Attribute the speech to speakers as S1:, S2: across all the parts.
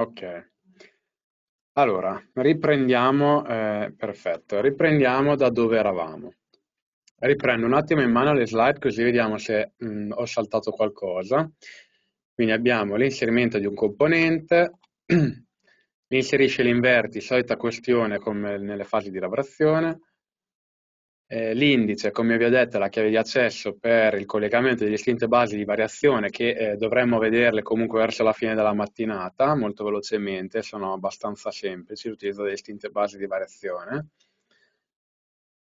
S1: Ok. Allora, riprendiamo, eh, perfetto, riprendiamo da dove eravamo. Riprendo un attimo in mano le slide così vediamo se mh, mm, ho saltato qualcosa. Quindi abbiamo l'inserimento di un componente, inserisce l'inverti, solita questione come nelle fasi di lavorazione, eh, l'indice, come vi ho detto, è la chiave di accesso per il collegamento delle distinte basi di variazione che eh, dovremmo vederle comunque verso la fine della mattinata, molto velocemente, sono abbastanza semplici l'utilizzo delle distinte basi di variazione.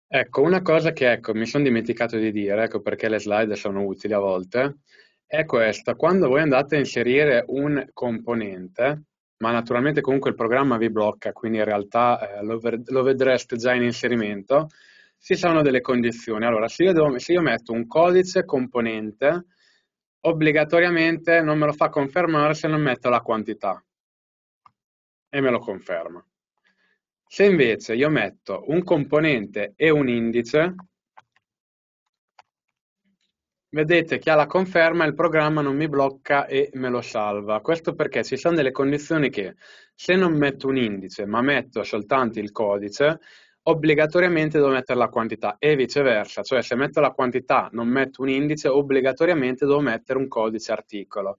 S1: Ecco, una cosa che ecco, mi sono dimenticato di dire, ecco perché le slide sono utili a volte, è questa. Quando voi andate a inserire un componente, ma naturalmente comunque il programma vi blocca, quindi in realtà eh, lo, lo vedreste già in inserimento, ci sono delle condizioni. Allora, se io, devo, se io metto un codice componente, obbligatoriamente non me lo fa confermare se non metto la quantità e me lo conferma. Se invece io metto un componente e un indice, vedete che alla conferma il programma non mi blocca e me lo salva. Questo perché ci sono delle condizioni che se non metto un indice ma metto soltanto il codice, obbligatoriamente devo mettere la quantità e viceversa, cioè se metto la quantità non metto un indice, obbligatoriamente devo mettere un codice articolo.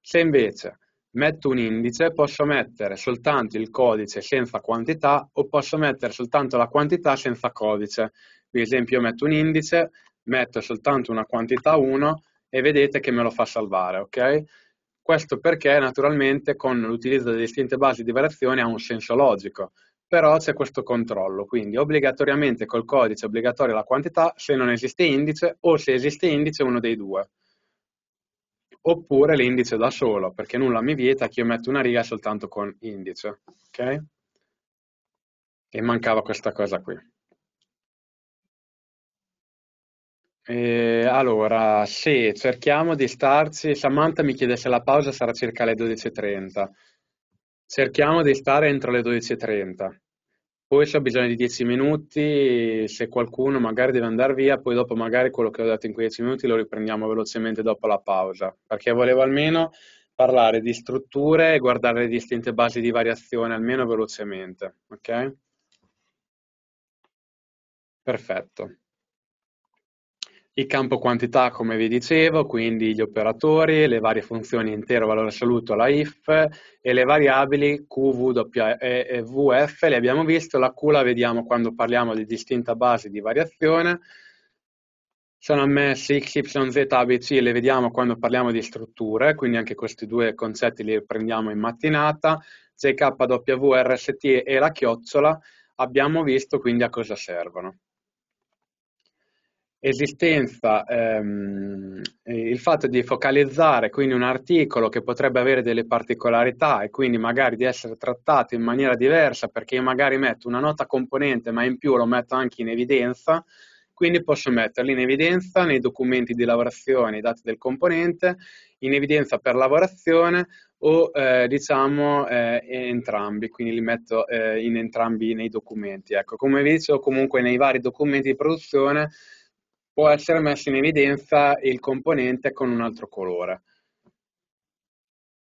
S1: Se invece metto un indice, posso mettere soltanto il codice senza quantità o posso mettere soltanto la quantità senza codice. Per esempio io metto un indice, metto soltanto una quantità 1 e vedete che me lo fa salvare, ok? Questo perché naturalmente con l'utilizzo delle distinte basi di variazione ha un senso logico, però c'è questo controllo, quindi obbligatoriamente col codice è obbligatoria la quantità se non esiste indice o se esiste indice uno dei due. Oppure l'indice da
S2: solo, perché nulla mi vieta che io metto una riga soltanto con indice. Ok? E mancava questa cosa qui.
S1: E allora, se cerchiamo di starci, Samantha mi chiede se la pausa sarà circa le 12.30. Cerchiamo di stare entro le 12.30. Poi se ho bisogno di 10 minuti, se qualcuno magari deve andare via, poi dopo magari quello che ho dato in quei 10 minuti lo riprendiamo velocemente dopo la pausa, perché volevo almeno parlare di strutture e guardare le distinte basi di variazione almeno velocemente, ok? Perfetto. Il campo quantità, come vi dicevo, quindi gli operatori, le varie funzioni intero valore assoluto, la if, e le variabili Q, V, e, e VF le abbiamo visto, la Q la vediamo quando parliamo di distinta base di variazione, sono ammessi X, Y, Z, A, le vediamo quando parliamo di strutture, quindi anche questi due concetti li prendiamo in mattinata, CK, W, RST e la chiocciola, abbiamo visto quindi a cosa servono esistenza, ehm, il fatto di focalizzare quindi un articolo che potrebbe avere delle particolarità e quindi magari di essere trattato in maniera diversa perché io magari metto una nota componente ma in più lo metto anche in evidenza, quindi posso metterli in evidenza nei documenti di lavorazione, i dati del componente, in evidenza per lavorazione o eh, diciamo eh, entrambi, quindi li metto eh, in entrambi nei documenti. Ecco, come vi dicevo comunque nei vari documenti di produzione può essere messo in evidenza il componente con un altro colore.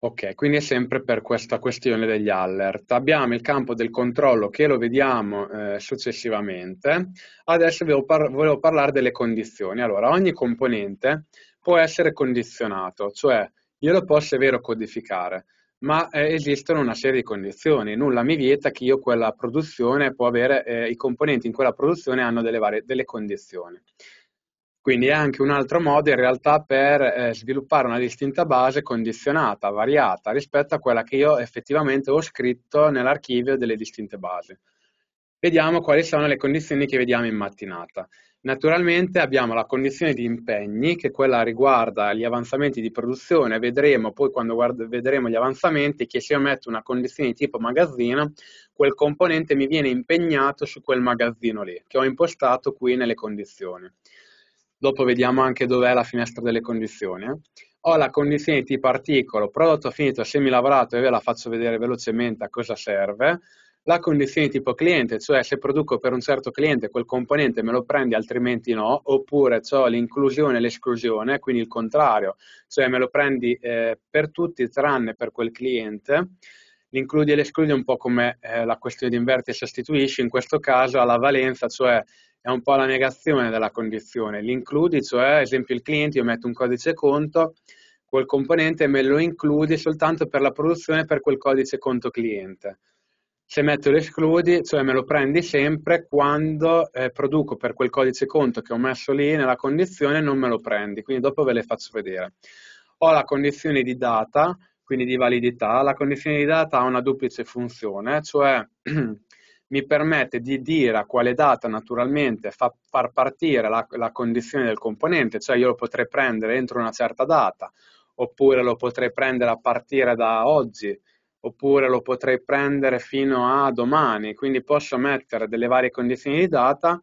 S1: Ok, quindi è sempre per questa questione degli alert. Abbiamo il campo del controllo che lo vediamo eh, successivamente. Adesso volevo, par volevo parlare delle condizioni. Allora, ogni componente può essere condizionato, cioè io lo posso, è vero, codificare, ma eh, esistono una serie di condizioni. Nulla mi vieta che io quella produzione può avere, eh, i componenti in quella produzione hanno delle, varie, delle condizioni. Quindi è anche un altro modo in realtà per eh, sviluppare una distinta base condizionata, variata rispetto a quella che io effettivamente ho scritto nell'archivio delle distinte basi. Vediamo quali sono le condizioni che vediamo in mattinata. Naturalmente abbiamo la condizione di impegni, che quella riguarda gli avanzamenti di produzione, vedremo poi quando guard- vedremo gli avanzamenti che se io metto una condizione di tipo magazzino, quel componente mi viene impegnato su quel magazzino lì, che ho impostato qui nelle condizioni dopo vediamo anche dov'è la finestra delle condizioni. Eh. Ho la condizione di tipo articolo, prodotto finito, semilavorato, e ve la faccio vedere velocemente a cosa serve. La condizione di tipo cliente, cioè se produco per un certo cliente quel componente me lo prendi altrimenti no, oppure ho l'inclusione e l'esclusione, quindi il contrario, cioè me lo prendi eh, per tutti tranne per quel cliente l'includi e l'escludi è un po' come eh, la questione di inverti e sostituisci, in questo caso ha la valenza, cioè è un po' la negazione della condizione. L'includi, cioè, ad esempio, il cliente, io metto un codice conto, quel componente me lo includi soltanto per la produzione per quel codice conto cliente. Se metto l'escludi, cioè me lo prendi sempre quando eh, produco per quel codice conto che ho messo lì nella condizione, non me lo prendi, quindi dopo ve le faccio vedere. Ho la condizione di data, quindi di validità. La condizione di data ha una duplice funzione, cioè mi permette di dire a quale data naturalmente fa, far partire la, la condizione del componente, cioè io lo potrei prendere entro una certa data, oppure lo potrei prendere a partire da oggi, oppure lo potrei prendere fino a domani, quindi posso mettere delle varie condizioni di data,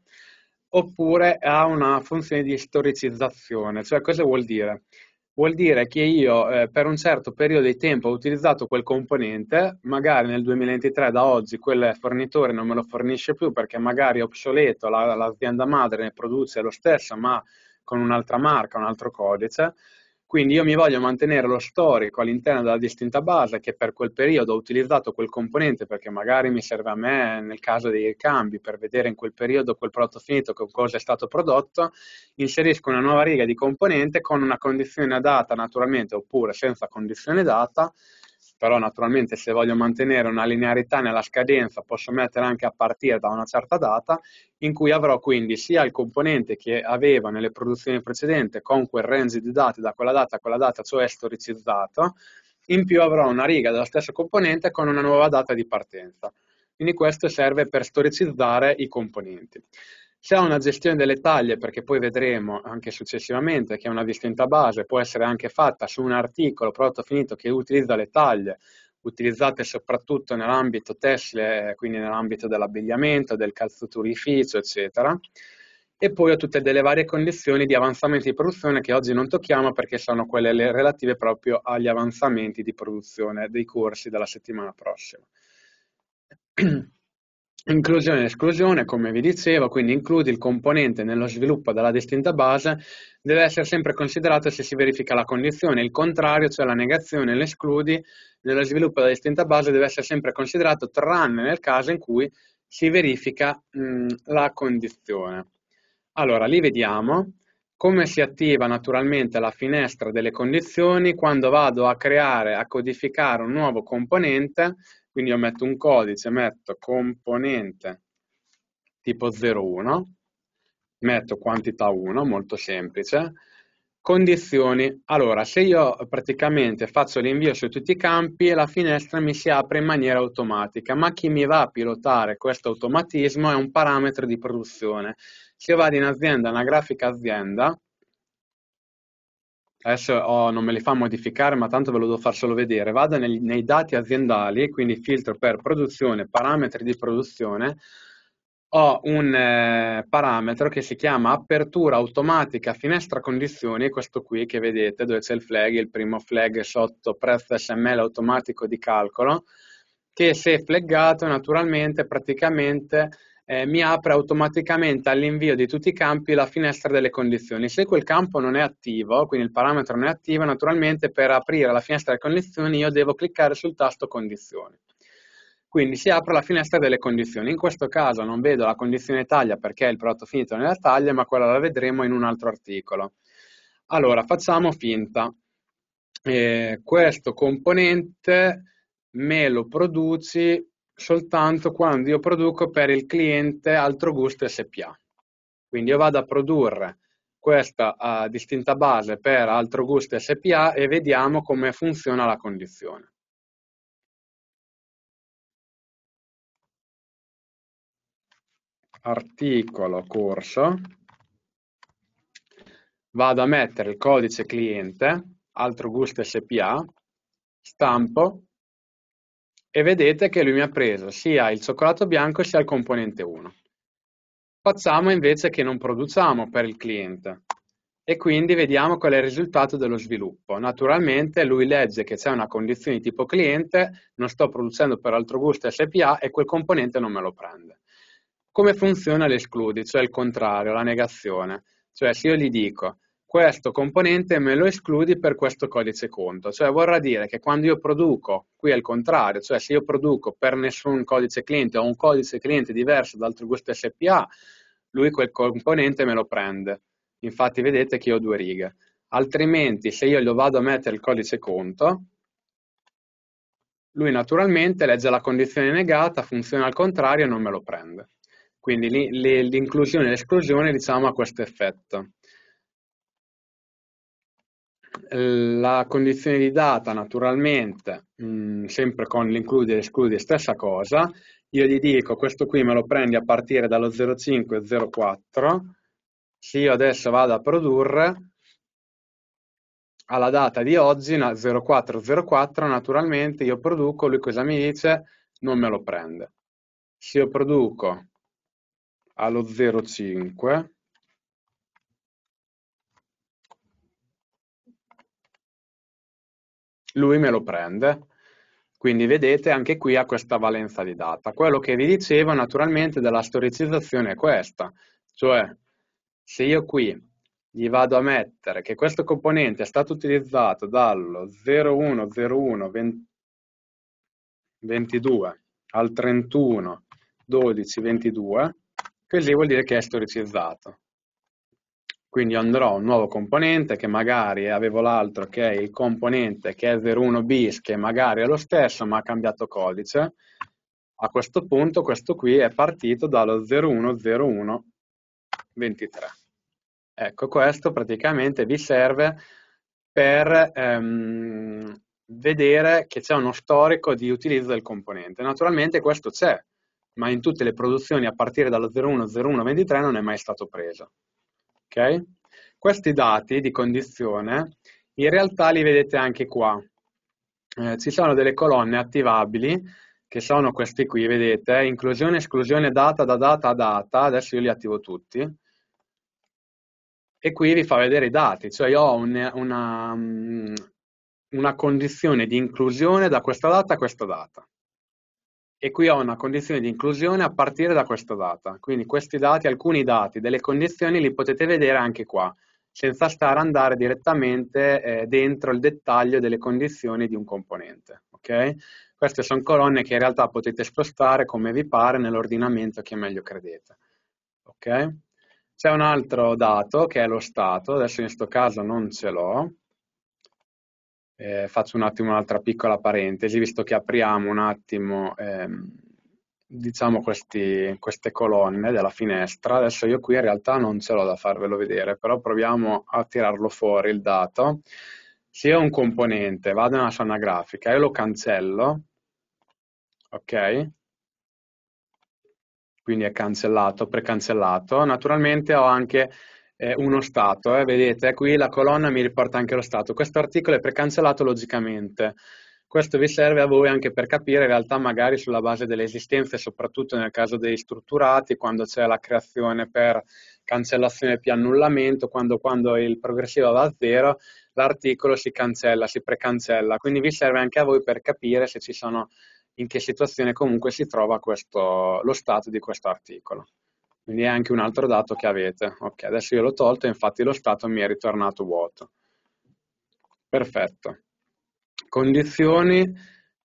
S1: oppure ha una funzione di storicizzazione, cioè cosa vuol dire? vuol dire che io eh, per un certo periodo di tempo ho utilizzato quel componente, magari nel 2023 da oggi quel fornitore non me lo fornisce più perché magari è obsoleto, la, l'azienda madre ne produce lo stesso ma con un'altra marca, un altro codice quindi io mi voglio mantenere lo storico all'interno della distinta base che per quel periodo ho utilizzato quel componente perché magari mi serve a me nel caso dei ricambi per vedere in quel periodo quel prodotto finito cosa è stato prodotto, inserisco una nuova riga di componente con una condizione data naturalmente oppure senza condizione data però naturalmente se voglio mantenere una linearità nella scadenza posso mettere anche a partire da una certa data in cui avrò quindi sia il componente che avevo nelle produzioni precedenti con quel range di dati da quella data a quella data, cioè storicizzato, in più avrò una riga della stessa componente con una nuova data di partenza. Quindi questo serve per storicizzare i componenti se ha una gestione delle taglie, perché poi vedremo anche successivamente che è una distinta base, può essere anche fatta su un articolo prodotto finito che utilizza le taglie, utilizzate soprattutto nell'ambito tessile, quindi nell'ambito dell'abbigliamento, del calzaturificio, eccetera. E poi ho tutte delle varie condizioni di avanzamenti di produzione che oggi non tocchiamo perché sono quelle relative proprio agli avanzamenti di produzione dei corsi della settimana prossima. Inclusione ed esclusione, come vi dicevo, quindi includi il componente nello sviluppo della distinta base, deve essere sempre considerato se si verifica la condizione, il contrario, cioè la negazione, l'escludi, nello sviluppo della distinta base deve essere sempre considerato tranne nel caso in cui si verifica mh, la condizione. Allora, lì vediamo come si attiva naturalmente la finestra delle condizioni quando vado a creare, a codificare un nuovo componente quindi io metto un codice, metto componente tipo 01, metto quantità 1, molto semplice, condizioni. Allora, se io praticamente faccio l'invio su tutti i campi, la finestra mi si apre in maniera automatica, ma chi mi va a pilotare questo automatismo è un parametro di produzione. Se vado in azienda, una grafica azienda, adesso oh, non me li fa modificare, ma tanto ve lo devo far solo vedere, vado nei, nei dati aziendali, quindi filtro per produzione, parametri di produzione, ho un eh, parametro che si chiama apertura automatica finestra condizioni, questo qui che vedete dove c'è il flag, il primo flag sotto prezzo SML automatico di calcolo, che se flaggato naturalmente praticamente eh, mi apre automaticamente all'invio di tutti i campi la finestra delle condizioni. Se quel campo non è attivo, quindi il parametro non è attivo, naturalmente per aprire la finestra delle condizioni io devo cliccare sul tasto condizioni. Quindi si apre la finestra delle condizioni. In questo caso non vedo la condizione taglia perché il prodotto finito nella taglia, ma quella la vedremo in un altro articolo. Allora, facciamo finta. Eh, questo componente me lo produci soltanto quando io produco per il cliente Altro Gusto SPA. Quindi io vado a produrre
S2: questa uh, distinta base per Altro Gusto SPA e vediamo come funziona la condizione. Articolo corso,
S1: vado a mettere il codice cliente, Altro Gusto SPA, stampo e vedete che lui mi ha preso sia il cioccolato bianco sia il componente 1. Facciamo invece che non produciamo per il cliente e quindi vediamo qual è il risultato dello sviluppo. Naturalmente lui legge che c'è una condizione di tipo cliente, non sto producendo per altro gusto SPA e quel componente non me lo prende. Come funziona l'escludi, cioè il contrario, la negazione? Cioè se io gli dico questo componente me lo escludi per questo codice conto, cioè vorrà dire che quando io produco, qui è il contrario, cioè se io produco per nessun codice cliente o un codice cliente diverso dal TrueGusto SPA, lui quel componente me lo prende. Infatti vedete che ho due righe. Altrimenti se io lo vado a mettere il codice conto, lui naturalmente legge la condizione negata, funziona al contrario e non me lo prende. Quindi l'inclusione e l'esclusione diciamo ha questo effetto la condizione di data naturalmente, mh, mm, sempre con l'include e esclude stessa cosa, io gli dico questo qui me lo prendi a partire dallo 0504, se io adesso vado a produrre alla data di oggi, 0404, naturalmente io produco, lui cosa mi dice? Non me lo prende. Se io
S2: produco allo 05, lui me
S1: lo prende. Quindi vedete anche qui ha questa valenza di data. Quello che vi dicevo naturalmente della storicizzazione è questa, cioè se io qui gli vado a mettere che questo componente è stato utilizzato dallo 0101 22 al 31 12 22, così vuol dire che è storicizzato quindi andrò un nuovo componente che magari avevo l'altro che è il componente che è 01 bis che magari è lo stesso ma ha cambiato codice a questo punto questo qui è partito dallo 010123 ecco questo praticamente vi serve per ehm, vedere che c'è uno storico di utilizzo del componente naturalmente questo c'è ma in tutte le produzioni a partire dallo 010123 non è mai stato preso Okay? Questi dati di condizione in realtà li vedete anche qua. Eh, ci sono delle colonne attivabili che sono questi qui, vedete, inclusione, esclusione, data da data a data, adesso io li attivo tutti, e qui vi fa vedere i dati, cioè io ho un, una, mm, una condizione di inclusione da questa data a questa data e qui ho una condizione di inclusione a partire da questa data. Quindi questi dati, alcuni dati delle condizioni li potete vedere anche qua, senza stare ad andare direttamente eh, dentro il dettaglio delle condizioni di un componente. Okay? Queste sono colonne che in realtà potete spostare come vi pare nell'ordinamento che meglio credete. Okay? C'è un altro dato che è lo stato, adesso in questo caso non ce l'ho, eh, faccio un attimo un'altra piccola parentesi, visto che apriamo un attimo ehm, diciamo questi, queste colonne della finestra. Adesso io qui in realtà non ce l'ho da farvelo vedere, però proviamo a tirarlo fuori il dato. Se io ho un componente, vado nella sua grafica, io lo cancello, ok? Quindi è cancellato, precancellato. Naturalmente ho anche eh, uno stato, eh, vedete eh, qui la colonna mi riporta anche lo stato. Questo articolo è precancellato logicamente. Questo vi serve a voi anche per capire in realtà magari sulla base delle esistenze, soprattutto nel caso dei strutturati, quando c'è la creazione per cancellazione più annullamento, quando, quando il progressivo va a zero, l'articolo si cancella, si precancella. Quindi vi serve anche a voi per capire se ci sono in che situazione comunque si trova questo, lo stato di questo articolo. Quindi è anche un altro dato che avete. Ok, adesso io l'ho tolto e infatti lo stato mi è ritornato vuoto. Perfetto. Condizioni,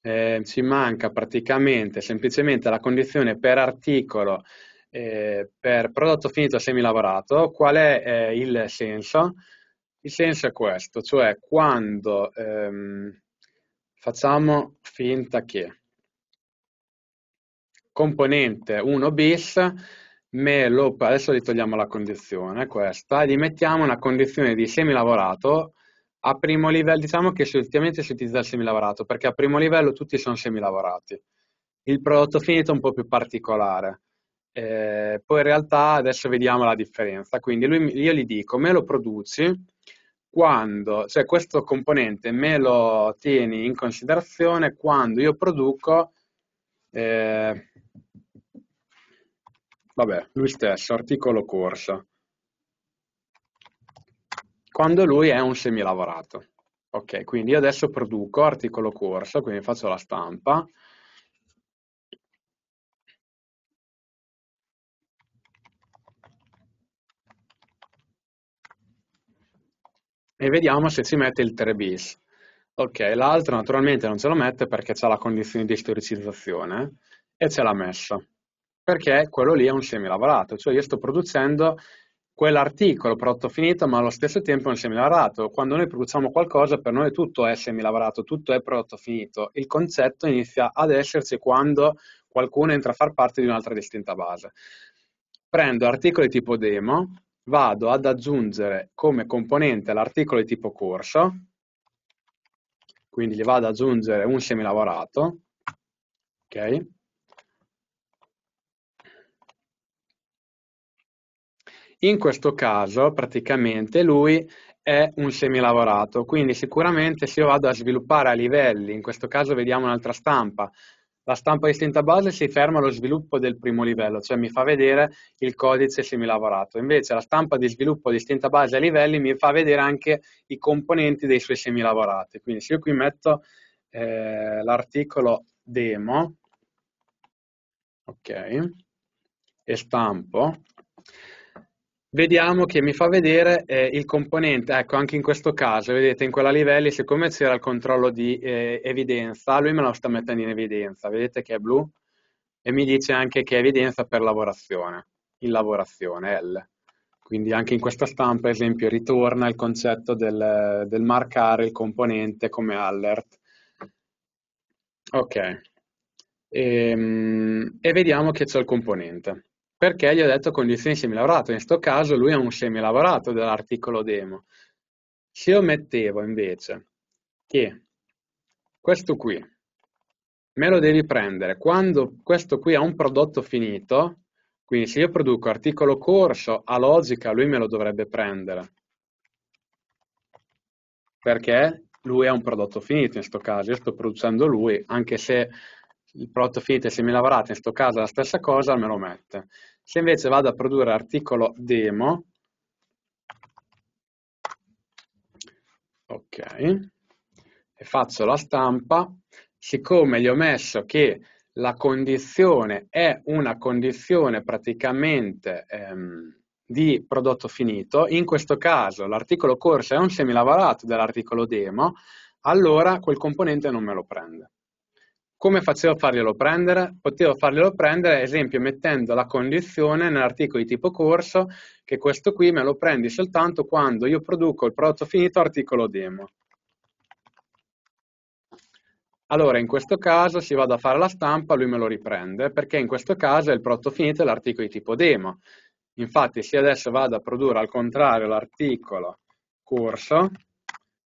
S1: eh, ci manca praticamente semplicemente la condizione per articolo eh, per prodotto finito semilavorato. Qual è eh, il senso? Il senso è questo, cioè quando ehm, facciamo finta che componente 1 bis me lo, adesso gli togliamo la condizione, questa, e gli mettiamo una condizione di semilavorato a primo livello, diciamo che ultimamente si utilizza il semilavorato, perché a primo livello tutti sono semilavorati. Il prodotto finito è un po' più particolare. Eh, poi in realtà adesso vediamo la differenza. Quindi lui, io gli dico, me lo produci quando, cioè questo componente me lo tieni in considerazione quando io produco... Eh, Vabbè, lui stesso, articolo corsa. Quando lui è un semilavorato. Ok, quindi io adesso produco articolo
S2: corso, quindi faccio la stampa. E vediamo se ci mette il 3 bis. Ok, l'altro
S1: naturalmente non ce lo mette perché c'è la condizione di storicizzazione eh, e ce l'ha messa perché quello lì è un semilavorato, cioè io sto producendo quell'articolo prodotto finito, ma allo stesso tempo è un semilavorato. Quando noi produciamo qualcosa, per noi tutto è semilavorato, tutto è prodotto finito. Il concetto inizia ad esserci quando qualcuno entra a far parte di un'altra distinta base. Prendo articoli tipo demo, vado ad aggiungere come componente l'articolo di tipo corso, quindi gli vado ad
S2: aggiungere un semilavorato, ok? In questo caso praticamente
S1: lui è un semilavorato, quindi sicuramente se io vado a sviluppare a livelli, in questo caso vediamo un'altra stampa, la stampa di distinta base si ferma allo sviluppo del primo livello, cioè mi fa vedere il codice semilavorato. Invece la stampa di sviluppo di distinta base a livelli mi fa vedere anche i componenti dei suoi semilavorati. Quindi se io qui metto eh, l'articolo demo, ok, e stampo, vediamo che mi fa vedere eh, il componente, ecco anche in questo caso, vedete in quella livelli siccome c'era il controllo di eh, evidenza, lui me lo sta mettendo in evidenza, vedete che è blu e mi dice anche che è evidenza per lavorazione, in lavorazione L. Quindi anche in questa stampa, ad esempio, ritorna il concetto del, del marcare il componente come alert. Ok. E, ehm, e vediamo che c'è il componente perché gli ho detto condizioni semilavorato, in questo caso lui è un semilavorato dell'articolo demo. Se io mettevo invece che questo qui me lo devi prendere quando questo qui è un prodotto finito, quindi se io produco articolo corso, a logica lui me lo dovrebbe prendere, perché lui è un prodotto finito in questo caso, io sto producendo lui, anche se il prodotto finito e semilavorato, in questo caso la stessa cosa, me lo mette. Se invece vado a produrre articolo demo, ok, e faccio la stampa, siccome gli ho messo che la condizione è una condizione praticamente ehm, di prodotto finito, in questo caso l'articolo corsa è un semilavorato dell'articolo demo, allora quel componente non me lo prende. Come facevo a farglielo prendere? Potevo farglielo prendere, ad esempio, mettendo la condizione nell'articolo di tipo corso che questo qui me lo prendi soltanto quando io produco il prodotto finito articolo demo. Allora, in questo caso, se vado a fare la stampa, lui me lo riprende, perché in questo caso è il prodotto finito e l'articolo di tipo demo. Infatti, se adesso vado a produrre al contrario l'articolo corso,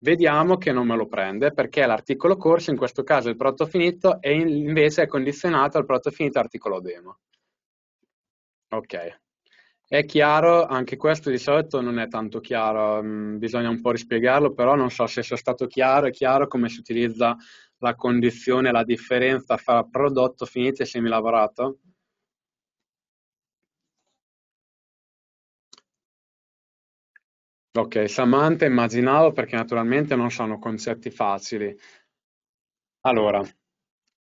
S1: Vediamo che non me lo prende perché l'articolo corso, in questo caso il prodotto finito, è invece è condizionato al prodotto finito articolo demo. Ok. È chiaro, anche questo di solito non è tanto chiaro, mm, bisogna un po' rispiegarlo, però non so se sia stato chiaro, è chiaro come si utilizza
S2: la condizione, la differenza fra prodotto finito e semilavorato? Ok, Samantha immaginavo perché naturalmente non sono concetti facili.
S1: Allora,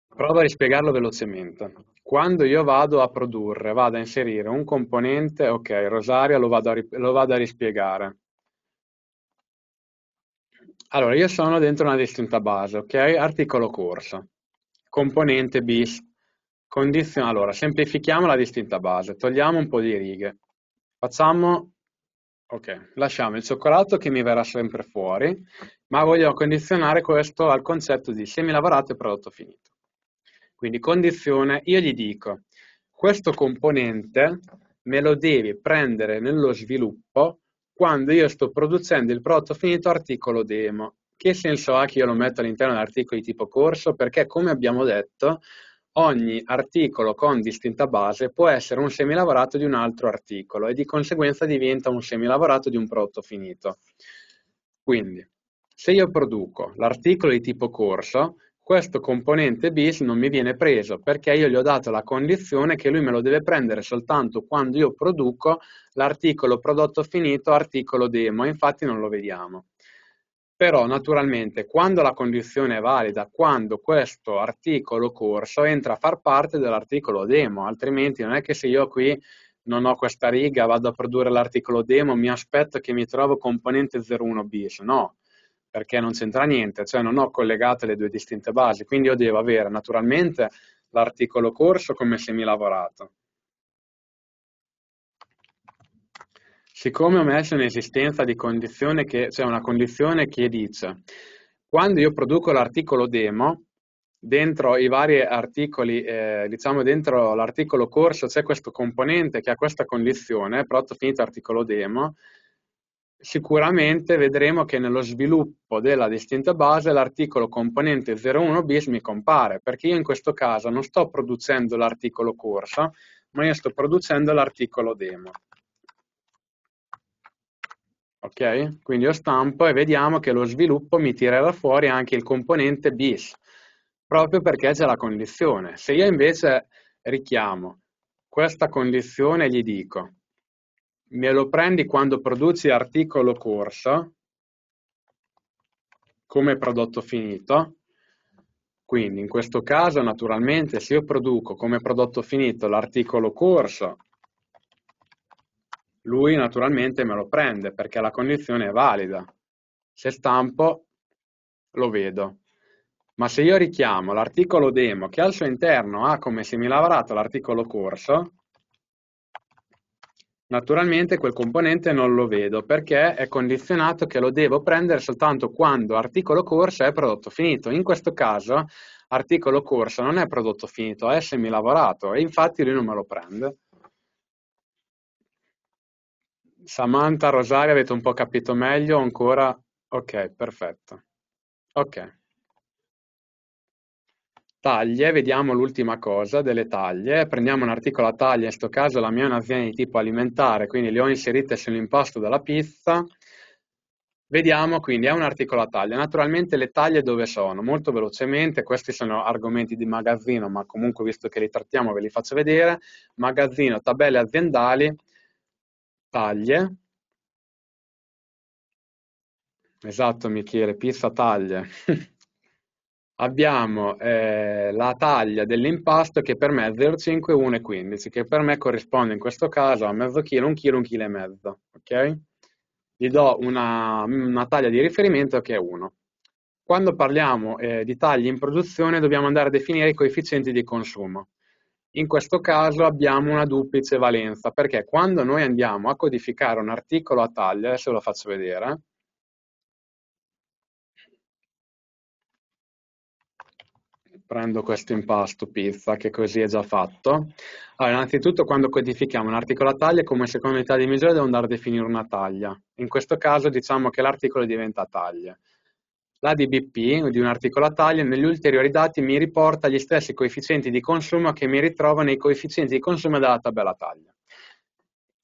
S1: provo a rispiegarlo velocemente. Quando io vado a produrre, vado a inserire un componente, ok, Rosaria lo vado a, lo vado a rispiegare. Allora, io sono dentro una distinta base, ok? Articolo corso, componente bis, condizione. Allora, semplifichiamo la distinta base, togliamo un po' di righe. Facciamo Ok, lasciamo il cioccolato che mi verrà sempre fuori, ma voglio condizionare questo al concetto di semilavorato e prodotto finito. Quindi condizione, io gli dico, questo componente me lo devi prendere nello sviluppo quando io sto producendo il prodotto finito articolo demo. Che senso ha che io lo metto all'interno di articoli tipo corso? Perché come abbiamo detto, Ogni articolo con distinta base può essere un semilavorato di un altro articolo e di conseguenza diventa un semilavorato di un prodotto finito. Quindi, se io produco l'articolo di tipo corso, questo componente bis non mi viene preso perché io gli ho dato la condizione che lui me lo deve prendere soltanto quando io produco l'articolo prodotto finito, articolo demo, infatti non lo vediamo però naturalmente quando la condizione è valida, quando questo articolo corso entra a far parte dell'articolo demo, altrimenti non è che se io qui non ho questa riga, vado a produrre l'articolo demo, mi aspetto che mi trovo componente 01 bis, no, perché non c'entra niente, cioè non ho collegate le due distinte basi, quindi io devo avere naturalmente l'articolo corso come semilavorato. siccome ho messo in esistenza di condizione che cioè una condizione che dice quando io produco l'articolo demo, dentro i vari articoli, eh, diciamo dentro l'articolo corso c'è questo componente che ha questa condizione, prodotto finito articolo demo, sicuramente vedremo che nello sviluppo della distinta base l'articolo componente 01 bis mi compare, perché io in questo caso non sto producendo l'articolo corso, ma io sto producendo l'articolo demo ok? Quindi io stampo e vediamo che lo sviluppo mi tirerà fuori anche il componente bis, proprio perché c'è la condizione. Se io invece richiamo questa condizione e gli dico me lo prendi quando produci articolo corso come prodotto finito, quindi in questo caso naturalmente se io produco come prodotto finito l'articolo corso lui naturalmente me lo prende perché la condizione è valida. Se stampo, lo vedo. Ma se io richiamo l'articolo demo che al suo interno ha come semilavorato l'articolo corso, naturalmente quel componente non lo vedo perché è condizionato che lo devo prendere soltanto quando articolo corso è prodotto finito. In questo caso articolo corso non è prodotto finito, è semilavorato e infatti lui non me lo prende. Samantha, Rosaria, avete un po' capito meglio ancora? Ok, perfetto. Ok. Taglie, vediamo l'ultima cosa delle taglie. Prendiamo un articolo a taglia, in questo caso la mia è un'azienda di tipo alimentare, quindi le ho inserite sull'impasto della pizza. Vediamo quindi, è un articolo a taglia. Naturalmente le taglie dove sono? Molto velocemente, questi sono argomenti di magazzino, ma comunque visto che li trattiamo ve li faccio vedere.
S2: Magazzino, tabelle aziendali, taglie. Esatto Michele, pizza taglie.
S1: Abbiamo eh, la taglia dell'impasto che per me è 0,5 1,15, che per me corrisponde in questo caso a mezzo chilo, un chilo, un chilo e mezzo. Ok? Gli do una, una taglia di riferimento che è 1. Quando parliamo eh, di tagli in produzione dobbiamo andare a definire i coefficienti di consumo in questo caso abbiamo una
S2: duplice valenza, perché quando noi andiamo a codificare un articolo a taglia, adesso lo faccio vedere, prendo questo impasto pizza che così è già fatto. Allora, innanzitutto
S1: quando codifichiamo un articolo a taglia, come seconda unità di misura devo andare a definire una taglia. In questo caso diciamo che l'articolo diventa taglia. L'ADBP di un un'articola taglia negli ulteriori dati mi riporta gli stessi coefficienti di consumo che mi ritrovo nei coefficienti di consumo della tabella taglia.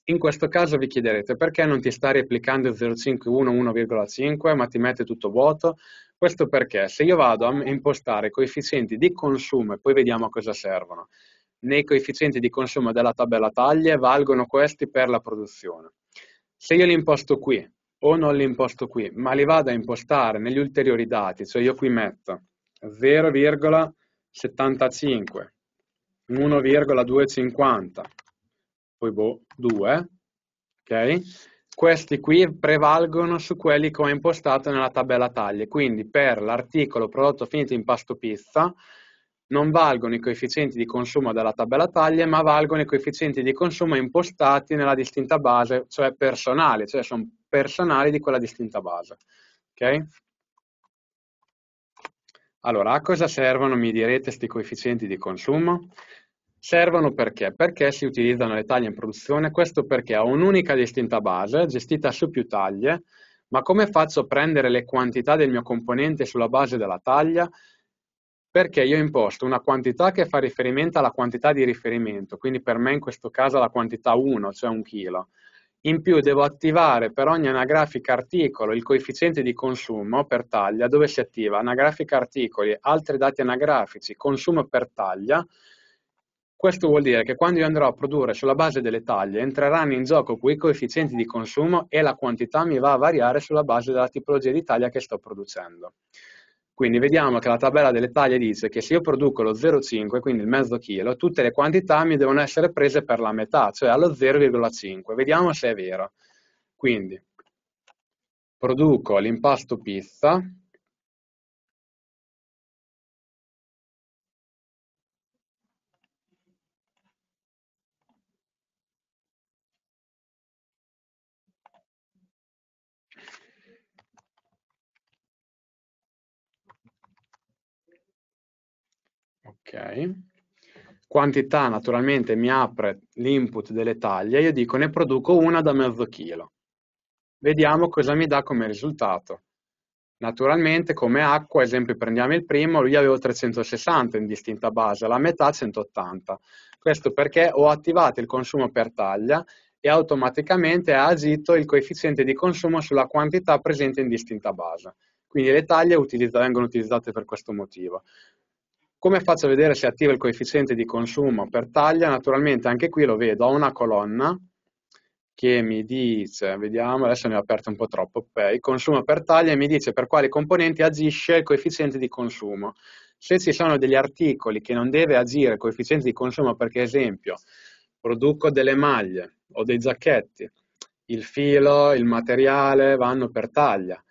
S1: In questo caso vi chiederete perché non ti sta replicando 051 1,5 ma ti mette tutto vuoto? Questo perché se io vado a impostare coefficienti di consumo e poi vediamo a cosa servono, nei coefficienti di consumo della tabella taglia valgono questi per la produzione. Se io li imposto qui o non li imposto qui, ma li vado a impostare negli ulteriori dati, cioè io qui metto 0,75, 1,250, poi boh, 2, ok? Questi qui prevalgono su quelli che ho impostato nella tabella taglie, quindi per l'articolo prodotto finito in pasto pizza non valgono i coefficienti di consumo della tabella taglie, ma valgono i coefficienti di consumo impostati nella distinta base, cioè personali, cioè sono personali di quella distinta base. Okay? Allora, a cosa servono, mi direte, questi coefficienti di consumo? Servono perché? Perché si utilizzano le taglie in produzione, questo perché ho un'unica distinta base gestita su più taglie, ma come faccio a prendere le quantità del mio componente sulla base della taglia? Perché io imposto una quantità che fa riferimento alla quantità di riferimento, quindi per me in questo caso la quantità 1, cioè un chilo, in più devo attivare per ogni anagrafica articolo il coefficiente di consumo per taglia dove si attiva anagrafica articoli, altri dati anagrafici, consumo per taglia. Questo vuol dire che quando io andrò a produrre sulla base delle taglie entreranno in gioco quei coefficienti di consumo e la quantità mi va a variare sulla base della tipologia di taglia che sto producendo. Quindi vediamo che la tabella delle taglie dice che se io produco lo 0,5, quindi il mezzo chilo, tutte le quantità mi devono essere prese per
S2: la metà, cioè allo 0,5. Vediamo se è vero. Quindi produco l'impasto pizza
S1: ok? Quantità naturalmente mi apre l'input delle taglie, io dico ne produco una da mezzo chilo. Vediamo cosa mi dà come risultato. Naturalmente come acqua, esempio prendiamo il primo, lui aveva 360 in distinta base, la metà 180. Questo perché ho attivato il consumo per taglia e automaticamente ha agito il coefficiente di consumo sulla quantità presente in distinta base. Quindi le taglie vengono utilizzate per questo motivo. Come faccio a vedere se è attivo il coefficiente di consumo per taglia? Naturalmente anche qui lo vedo, ho una colonna che mi dice, vediamo, adesso ne ho aperto un po' troppo, okay, consumo per taglia e mi dice per quali componenti agisce il coefficiente di consumo. Se ci sono degli articoli che non deve agire il coefficiente di consumo, perché ad esempio produco delle maglie o dei giacchetti, il filo, il materiale vanno per taglia,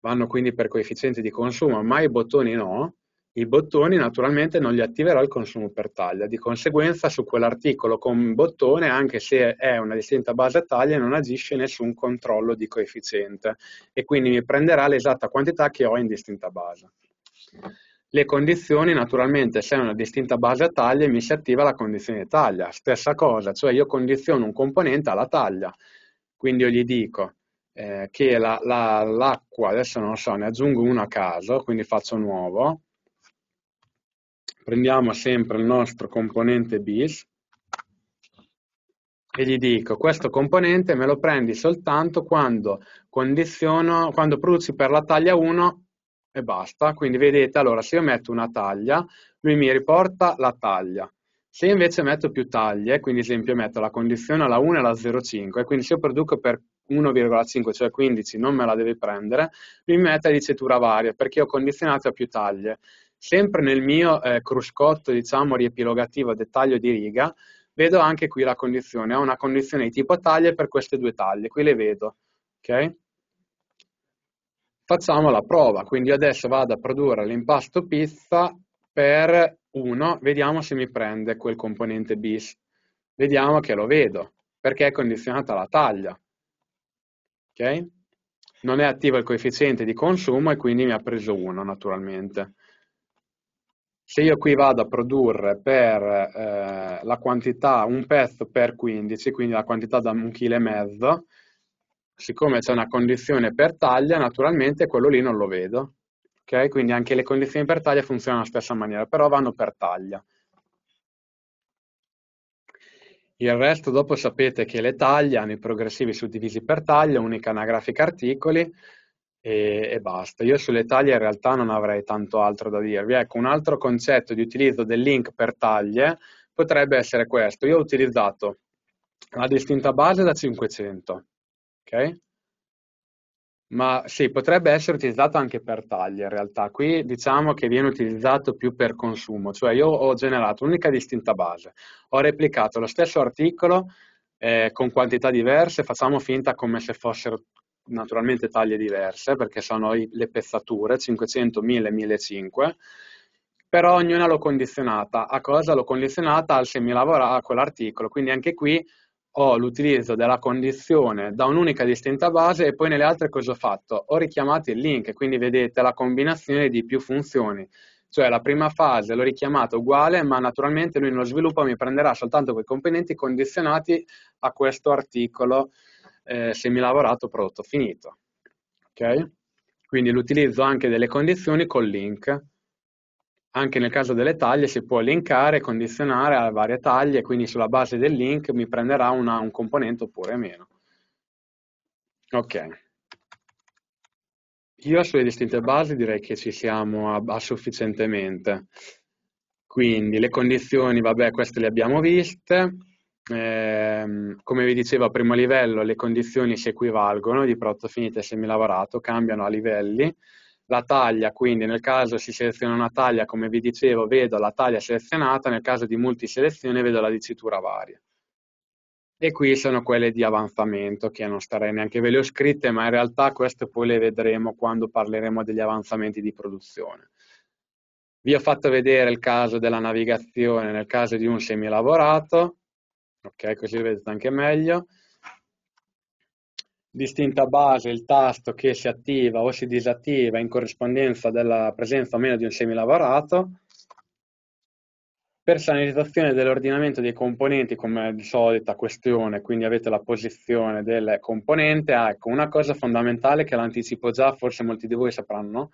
S1: vanno quindi per coefficiente di consumo, ma i bottoni no, i bottoni naturalmente non li attiverò il consumo per taglia, di conseguenza su quell'articolo con bottone, anche se è una distinta base a taglia, non agisce nessun controllo di coefficiente e quindi mi prenderà l'esatta quantità che ho in distinta base. Le condizioni, naturalmente, se è una distinta base a taglia, mi si attiva la condizione taglia. Stessa cosa, cioè io condiziono un componente alla taglia. Quindi io gli dico eh, che l'acqua, la, la, adesso non so, ne aggiungo uno a caso, quindi faccio nuovo, prendiamo sempre il nostro componente bis e gli dico questo componente me lo prendi soltanto quando, quando produci per la taglia 1 e basta. Quindi vedete, allora se io metto una taglia, lui mi riporta la taglia. Se invece metto più taglie, quindi ad esempio metto la condizione alla 1 e alla 0,5, quindi se io produco per 1,5, cioè 15, non me la devi prendere, lui mi mette la dicitura varia perché ho condizionato a più taglie. Sempre nel mio eh, cruscotto, diciamo, riepilogativo a dettaglio di riga, vedo anche qui la condizione. Ho una condizione di tipo taglia per queste due taglie, qui le vedo. Okay? Facciamo la prova, quindi adesso vado a produrre l'impasto pizza per 1, vediamo se mi prende quel componente bis. Vediamo che lo vedo, perché è condizionata la taglia. Okay? Non è attivo il coefficiente di consumo e quindi mi ha preso 1 naturalmente. Se io qui vado a produrre per eh, la quantità, un pezzo per 15, quindi la quantità da un chilo e mezzo, siccome c'è una condizione per taglia, naturalmente quello lì non lo vedo. Okay? Quindi anche le condizioni per taglia funzionano alla stessa maniera, però vanno per taglia. Il resto dopo sapete che le taglie hanno i progressivi suddivisi per taglia, unica anagrafica articoli, e, e, basta. Io sulle taglie in realtà non avrei tanto altro da dirvi. Ecco, un altro concetto di utilizzo del link per taglie potrebbe essere questo. Io ho utilizzato la distinta base da 500, ok? Ma sì, potrebbe essere utilizzato anche per taglie in realtà. Qui diciamo che viene utilizzato più per consumo, cioè io ho generato un'unica distinta base, ho replicato lo stesso articolo eh, con quantità diverse, facciamo finta come se fossero naturalmente taglie diverse perché sono i, le pezzature 500, 1000, 1500 però ognuna l'ho condizionata. A cosa? L'ho condizionata al semilavora a quell'articolo, quindi anche qui ho l'utilizzo della condizione da un'unica distinta base e poi nelle altre cosa ho fatto? Ho richiamato il link, quindi vedete la combinazione di più funzioni, cioè la prima fase l'ho richiamata uguale ma naturalmente lui nello sviluppo mi prenderà soltanto quei componenti condizionati a questo articolo eh, semilavorato prodotto finito. Okay? Quindi l'utilizzo anche delle condizioni col link. Anche nel caso delle taglie si può linkare, condizionare a varie taglie, quindi sulla base del link mi prenderà una, un componente oppure meno. Ok. Io sulle distinte basi direi che ci siamo a, a sufficientemente. Quindi le condizioni, vabbè, queste le abbiamo viste eh, come vi dicevo a primo livello le condizioni si equivalgono di prodotto finito e semilavorato, cambiano a livelli, la taglia, quindi nel caso si seleziona una taglia, come vi dicevo, vedo la taglia selezionata, nel caso di multiselezione vedo la dicitura varia. E qui sono quelle di avanzamento, che non starei neanche ve le ho scritte, ma in realtà queste poi le vedremo quando parleremo degli avanzamenti di produzione. Vi ho fatto vedere il caso della navigazione nel caso di un semilavorato, ok così ecco, vedete anche meglio distinta base il tasto che si attiva o si disattiva in corrispondenza della presenza o meno di un semilavorato personalizzazione dell'ordinamento dei componenti come di solita questione, quindi avete la posizione del componente, ah, ecco una cosa fondamentale che l'anticipo già, forse molti di voi sapranno,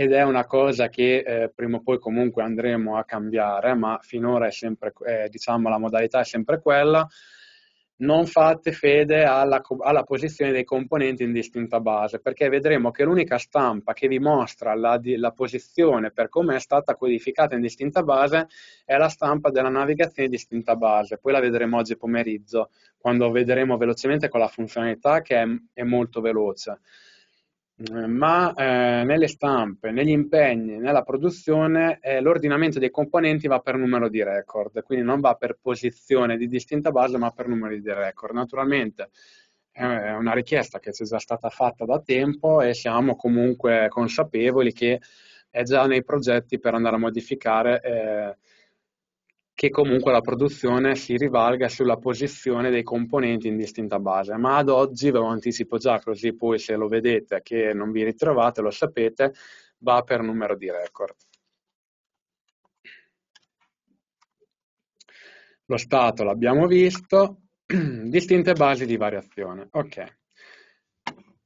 S1: ed è una cosa che eh, prima o poi comunque andremo a cambiare, ma finora è sempre, eh, diciamo, la modalità è sempre quella. Non fate fede alla, alla posizione dei componenti in distinta base, perché vedremo che l'unica stampa che vi mostra la, la posizione per come è stata codificata in distinta base è la stampa della navigazione in distinta base. Poi la vedremo oggi pomeriggio, quando vedremo velocemente con la funzionalità che è, è molto veloce ma eh, nelle stampe, negli impegni, nella produzione eh, l'ordinamento dei componenti va per numero di record, quindi non va per posizione di distinta base ma per numero di record. Naturalmente è una richiesta che ci è già stata fatta da tempo e siamo comunque consapevoli che è già nei progetti per andare a modificare eh, che comunque la produzione si rivalga sulla posizione dei componenti in distinta base, ma ad oggi ve lo anticipo già così poi se lo vedete che non vi ritrovate, lo sapete, va per numero di record. Lo stato l'abbiamo visto, distinte basi di variazione. Ok.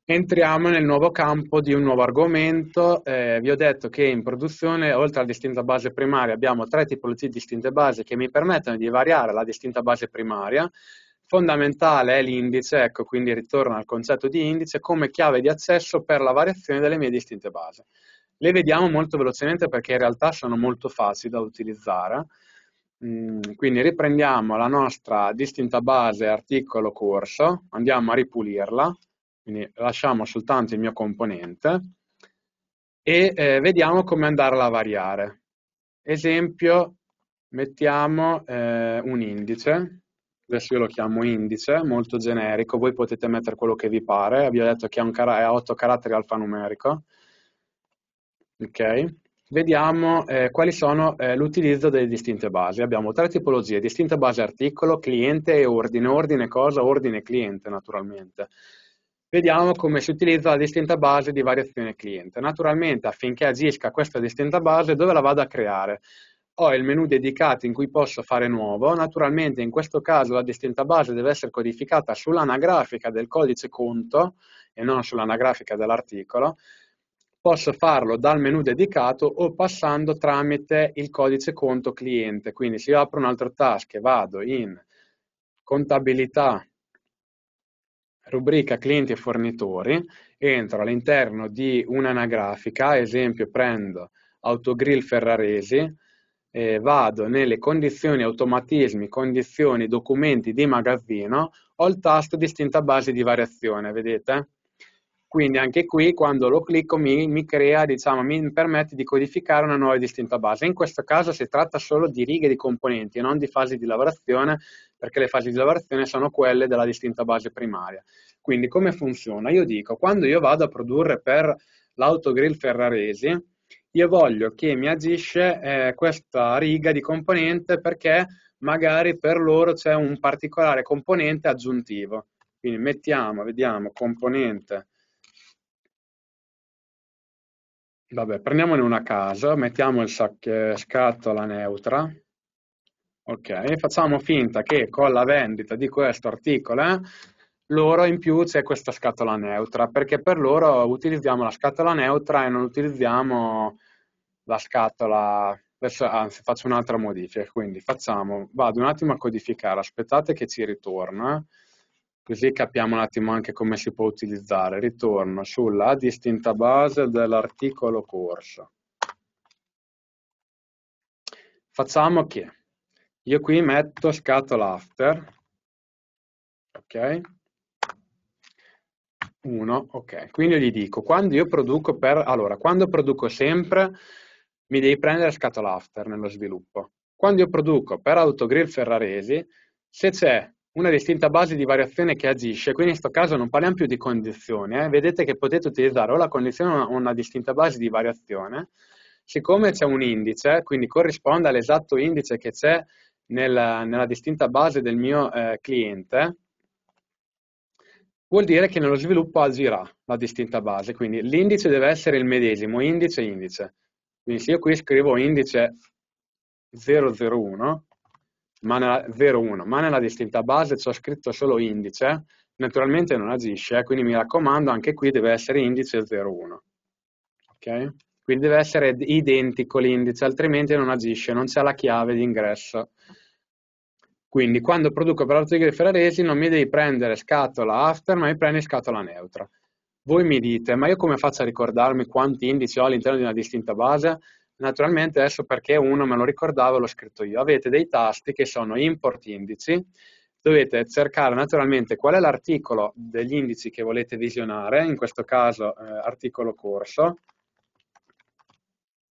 S1: Entriamo nel nuovo campo di un nuovo argomento. Eh, vi ho detto che in produzione, oltre alla distinta base primaria, abbiamo tre tipologie di distinte base che mi permettono di variare la distinta base primaria. Fondamentale è l'indice, ecco, quindi ritorno al concetto di indice come chiave di accesso per la variazione delle mie distinte base. Le vediamo molto velocemente perché in realtà sono molto facili da utilizzare. Mm, quindi riprendiamo la nostra distinta base articolo corso, andiamo a ripulirla, quindi lasciamo soltanto il mio componente e eh, vediamo come andarla a variare. Esempio, mettiamo eh, un indice, adesso io lo chiamo indice, molto generico, voi potete mettere quello che vi pare, vi ho detto che ha 8 caratteri alfanumerico, ok? Vediamo eh, quali sono eh, l'utilizzo delle distinte basi. Abbiamo tre tipologie, distinta base articolo, cliente e ordine. Ordine cosa? Ordine cliente naturalmente vediamo come si utilizza la distinta base di variazione cliente. Naturalmente affinché agisca questa distinta base dove la vado a creare? Ho il menu dedicato in cui posso fare nuovo, naturalmente in questo caso la distinta base deve essere codificata sull'anagrafica del codice conto e non sull'anagrafica dell'articolo, posso farlo dal menu dedicato o passando tramite il codice conto cliente, quindi se io apro un altro task e vado in contabilità rubrica clienti e fornitori, entro all'interno di un'anagrafica, esempio prendo Autogrill Ferraresi, eh, vado nelle condizioni, automatismi, condizioni, documenti di magazzino, ho il tasto distinta base di variazione, vedete? Quindi anche qui quando lo clicco mi, mi, crea, diciamo, mi permette di codificare una nuova distinta base. In questo caso si tratta solo di righe di componenti, e non di fasi di lavorazione, perché le fasi di lavorazione sono quelle della distinta base primaria. Quindi come funziona? Io dico, quando io vado a produrre per l'autogrill Ferraresi, io voglio che mi agisce eh, questa riga di componente perché magari per loro c'è un particolare componente aggiuntivo. Quindi mettiamo, vediamo, componente Vabbè, prendiamone una a caso, mettiamo il sac- scatola neutra, ok, facciamo finta che con la vendita di questo articolo eh, loro in più c'è questa scatola neutra, perché per loro utilizziamo la scatola neutra e non utilizziamo la scatola, adesso anzi faccio un'altra modifica, quindi facciamo, vado un attimo a codificare, aspettate che ci ritorna, eh così capiamo un attimo anche come si può utilizzare. Ritorno sulla distinta base dell'articolo corso. Facciamo che io qui metto scatola after, ok? 1, ok. Quindi gli dico, quando io produco per... Allora, quando produco sempre, mi devi prendere scatola after nello sviluppo. Quando io produco per Autogrill Ferraresi, se c'è una distinta base di variazione che agisce, quindi in questo caso non parliamo più di condizione, eh? vedete che potete utilizzare o la condizione o una distinta base di variazione, siccome c'è un indice, quindi corrisponde all'esatto indice che c'è nella, nella, distinta base del mio eh, cliente, vuol dire che nello sviluppo agirà la distinta base, quindi l'indice deve essere il medesimo, indice indice. Quindi se io qui scrivo indice 001, ma nella, 01, ma nella distinta base c'è scritto solo indice, naturalmente non agisce, eh, quindi mi raccomando anche qui deve essere indice 01. Okay? Quindi deve essere identico l'indice, altrimenti non agisce, non c'è la chiave di ingresso. Quindi quando produco per di Ferraresi non mi devi prendere scatola after, ma mi prendi scatola neutra. Voi mi dite, ma io come faccio a ricordarmi quanti indici ho all'interno di una distinta base? Naturalmente adesso perché uno me lo ricordava l'ho scritto io. Avete dei tasti che sono import indici, dovete cercare naturalmente qual è l'articolo degli indici che volete visionare, in questo caso eh, articolo corso,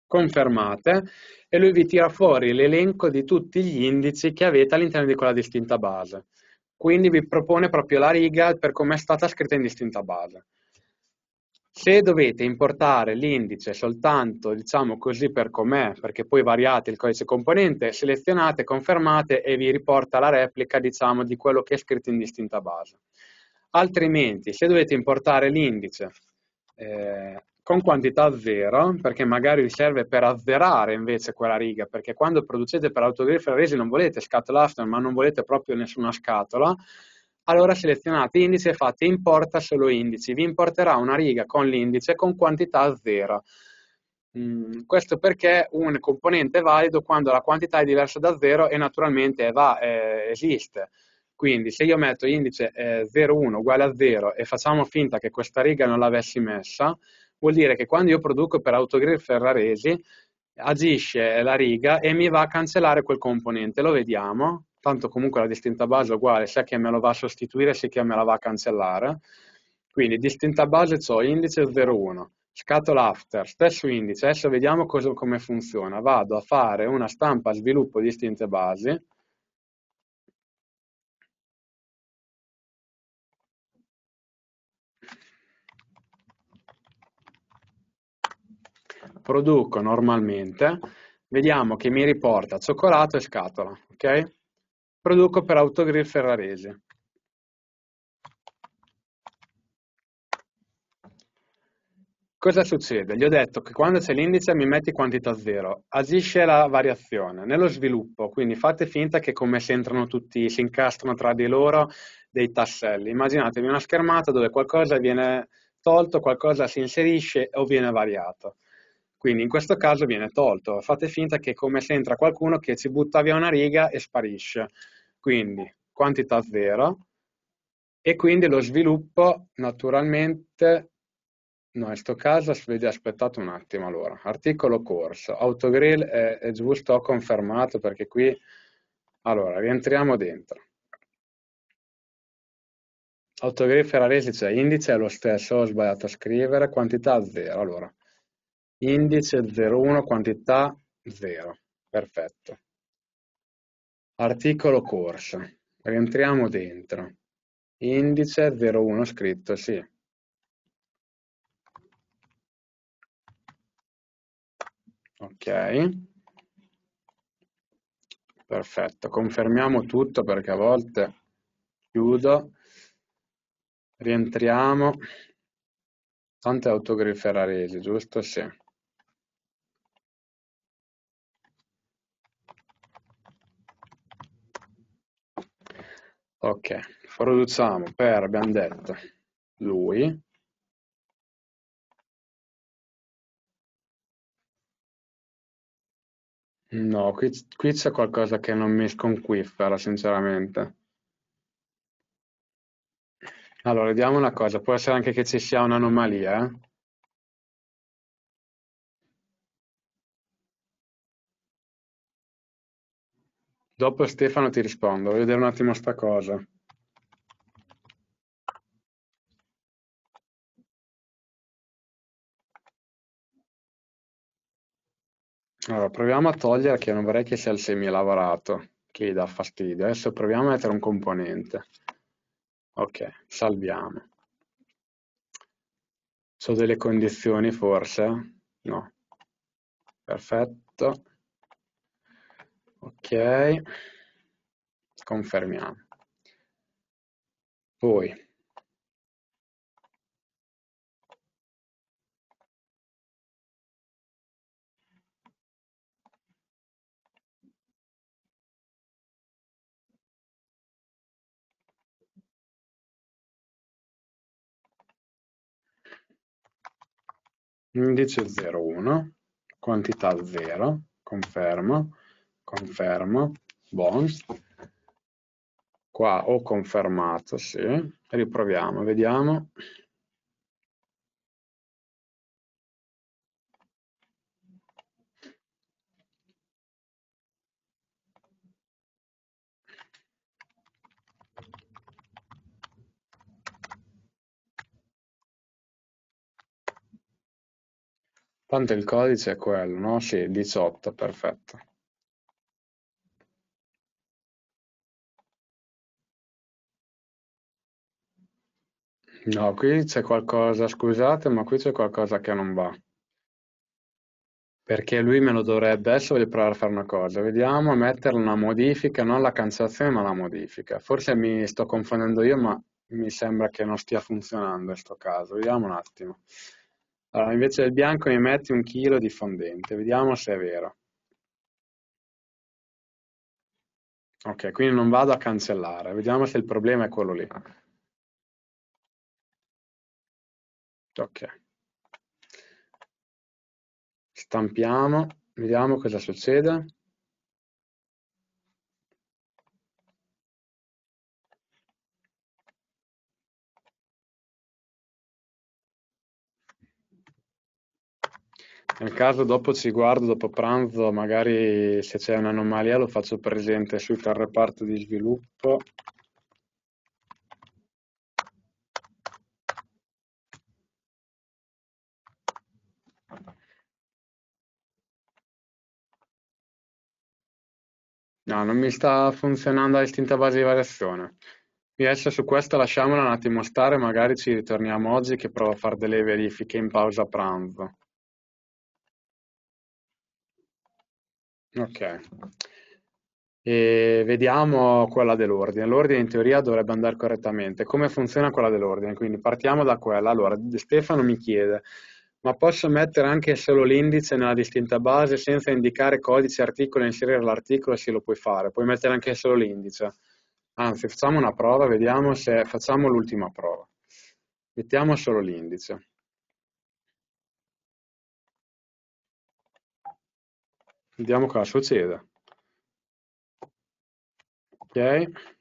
S1: confermate e lui vi tira fuori l'elenco di tutti gli indici che avete all'interno di quella distinta base. Quindi vi propone proprio la riga per come è stata scritta in distinta base. Se dovete importare l'indice soltanto, diciamo così per com'è, perché poi variate il codice componente, selezionate, confermate e vi riporta la replica, diciamo, di quello che è scritto in distinta base. Altrimenti, se dovete importare l'indice eh, con quantità 0, perché magari vi serve per azzerare invece quella riga, perché quando producete per autogrifo resi non volete scatola after, ma non volete proprio nessuna scatola, allora selezionate indice e fate importa solo indici. Vi importerà una riga con l'indice con quantità 0. Mm, questo perché un componente è valido quando la quantità è diversa da 0 e naturalmente va, eh, esiste. Quindi se io metto indice eh, 01 uguale a 0 e facciamo finta che questa riga non l'avessi messa, vuol dire che quando io produco per Autogrill Ferraresi agisce la riga e mi va a cancellare quel componente. Lo vediamo tanto comunque la distinta base è uguale, sia che me lo va a sostituire sia che me la va a cancellare. Quindi distinta base ho indice 01, scatola after, stesso indice, adesso vediamo cosa, come funziona. Vado a fare
S2: una stampa sviluppo distinte basi, produco normalmente, vediamo che mi riporta cioccolato e scatola, ok? Produco per Autogrill Ferrarese.
S1: Cosa succede? Gli ho detto che quando c'è l'indice mi metti quantità zero, agisce la variazione nello sviluppo, quindi fate finta che come se entrano tutti, si incastrano tra di loro dei tasselli. Immaginatevi una schermata dove qualcosa viene tolto, qualcosa si inserisce o viene variato. Quindi in questo caso viene tolto, fate finta che come se entra qualcuno che ci butta via una riga e sparisce quindi quantità vera, e quindi lo sviluppo naturalmente, no in questo caso vedi, aspettate un attimo allora, articolo corso, autogrill è, è giusto, ho confermato perché qui, allora rientriamo dentro. Autogrill Ferraresi c'è cioè indice, è lo stesso, ho sbagliato a scrivere, quantità 0, allora, indice 01, quantità 0,
S2: perfetto. Articolo corso. rientriamo dentro, indice 01 scritto sì. Ok, perfetto, confermiamo tutto perché a volte chiudo, rientriamo, Tante è autogriferaresi, giusto? Sì. Ok, produciamo per, abbiamo detto, lui. No, qui, qui c'è qualcosa che non mi sconquiffera, sinceramente. Allora, vediamo una cosa, può essere anche che ci sia un'anomalia, eh? Dopo Stefano ti rispondo, voglio vedere un attimo sta cosa. Allora, proviamo a togliere
S1: che non vorrei che sia il semilavorato, che dà fastidio. Adesso proviamo a mettere un componente. Ok, salviamo. So delle condizioni forse? No. Perfetto
S2: ok, confermiamo. Poi indice 0,1, quantità 0, confermo,
S1: conferma, buon, qua ho
S2: confermato, sì, riproviamo, vediamo, Tanto il codice è quello, no? Sì, 18, perfetto. No, qui c'è qualcosa, scusate, ma qui
S1: c'è qualcosa che non va. Perché lui me lo dovrebbe, adesso voglio provare a fare una cosa, vediamo, mettere una modifica, non la cancellazione ma la modifica. Forse mi sto confondendo io, ma mi sembra che non stia funzionando in questo caso, vediamo un attimo. Allora, invece del bianco mi metti un chilo di fondente, vediamo se è vero.
S2: Ok, quindi non vado a cancellare, vediamo se il problema è quello lì. ok stampiamo vediamo cosa succede Nel caso dopo ci guardo, dopo pranzo, magari
S1: se c'è un'anomalia lo faccio presente sul reparto di sviluppo
S2: No, non mi sta funzionando l'istinta base di variazione.
S1: Yes, su questo lasciamola un attimo stare, magari ci ritorniamo oggi che provo a fare delle verifiche in pausa pranzo. Ok. E vediamo quella dell'ordine. L'ordine in teoria dovrebbe andare correttamente. Come funziona quella dell'ordine? Quindi partiamo da quella. Allora, Stefano mi chiede, ma posso mettere anche solo l'indice nella distinta base senza indicare codice articolo e inserire l'articolo? Sì, lo puoi fare. Puoi mettere anche solo l'indice. Anzi, facciamo una prova,
S2: vediamo se facciamo l'ultima prova. Mettiamo solo l'indice. Vediamo cosa succede. Ok.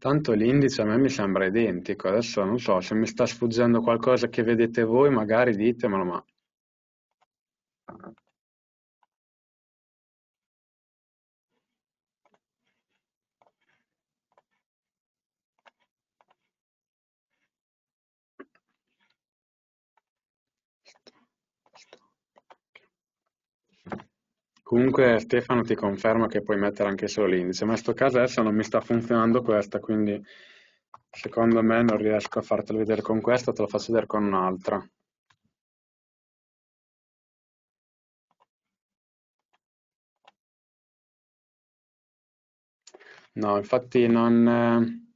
S1: Tanto l'indice a me mi sembra identico, adesso non so, se mi sta sfuggendo qualcosa che
S2: vedete voi magari ditemelo, ma
S1: Comunque Stefano ti conferma che puoi mettere anche solo l'indice, ma in questo caso adesso non mi sta funzionando
S2: questa, quindi secondo me non riesco a fartelo vedere con questa, te lo faccio vedere con un'altra. No, infatti non, eh,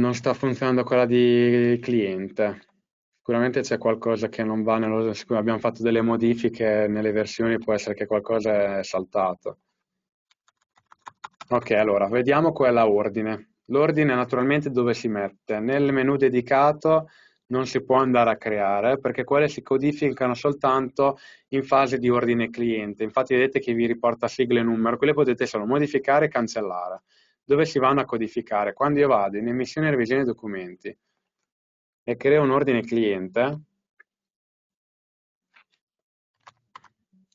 S2: non sta funzionando quella di cliente
S1: sicuramente c'è qualcosa che non va nello... abbiamo fatto delle modifiche nelle versioni, può essere che qualcosa è saltato. Ok, allora, vediamo quella ordine. L'ordine naturalmente dove si mette? Nel menu dedicato non si può andare a creare perché quelle si codificano soltanto in fase di ordine cliente. Infatti vedete che vi riporta sigle e numero, quelle potete solo modificare e cancellare. Dove si vanno a codificare? Quando io vado in emissione e revisione documenti, e crea
S2: un ordine cliente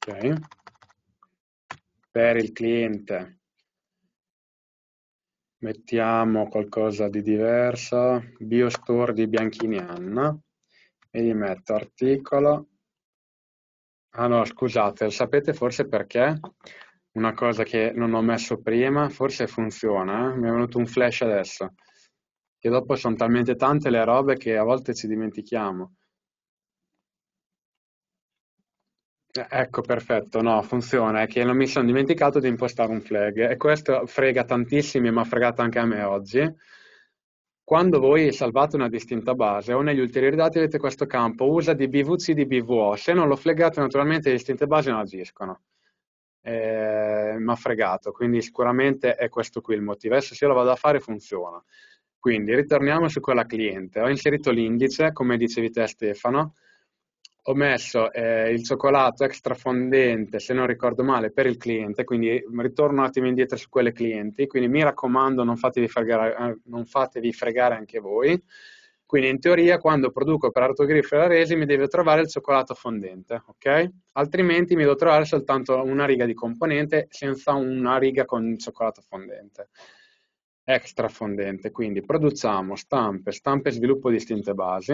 S2: okay, per il cliente
S1: mettiamo qualcosa di diverso biostore di Bianchini Anna e gli metto articolo ah no scusate sapete forse perché una cosa che non ho messo prima forse funziona eh? mi è venuto un flash adesso che dopo sono talmente tante le robe che a volte ci dimentichiamo. Eh, ecco, perfetto, no, funziona, è che non mi sono dimenticato di impostare un flag e questo frega tantissimi, ma ha fregato anche a me oggi. Quando voi salvate una distinta base o negli ulteriori dati avete questo campo usa di BVC di BVO, se non lo flaggate naturalmente le distinte basi non agiscono. Eh, mi ha fregato, quindi sicuramente è questo qui il motivo. Adesso se io lo vado a fare funziona. Quindi ritorniamo su quella cliente. Ho inserito l'indice, come dicevi te Stefano, ho messo eh, il cioccolato extra fondente, se non ricordo male, per il cliente, quindi ritorno un attimo indietro su quelle clienti, quindi mi raccomando non fatevi fregare, eh, non fatevi fregare anche voi. Quindi in teoria quando produco per Artogriff e la Resi mi deve trovare il cioccolato fondente, ok? Altrimenti mi devo trovare soltanto una riga di componente senza una riga con il cioccolato fondente
S2: extra fondente, quindi produciamo stampe, stampe sviluppo distinte basi,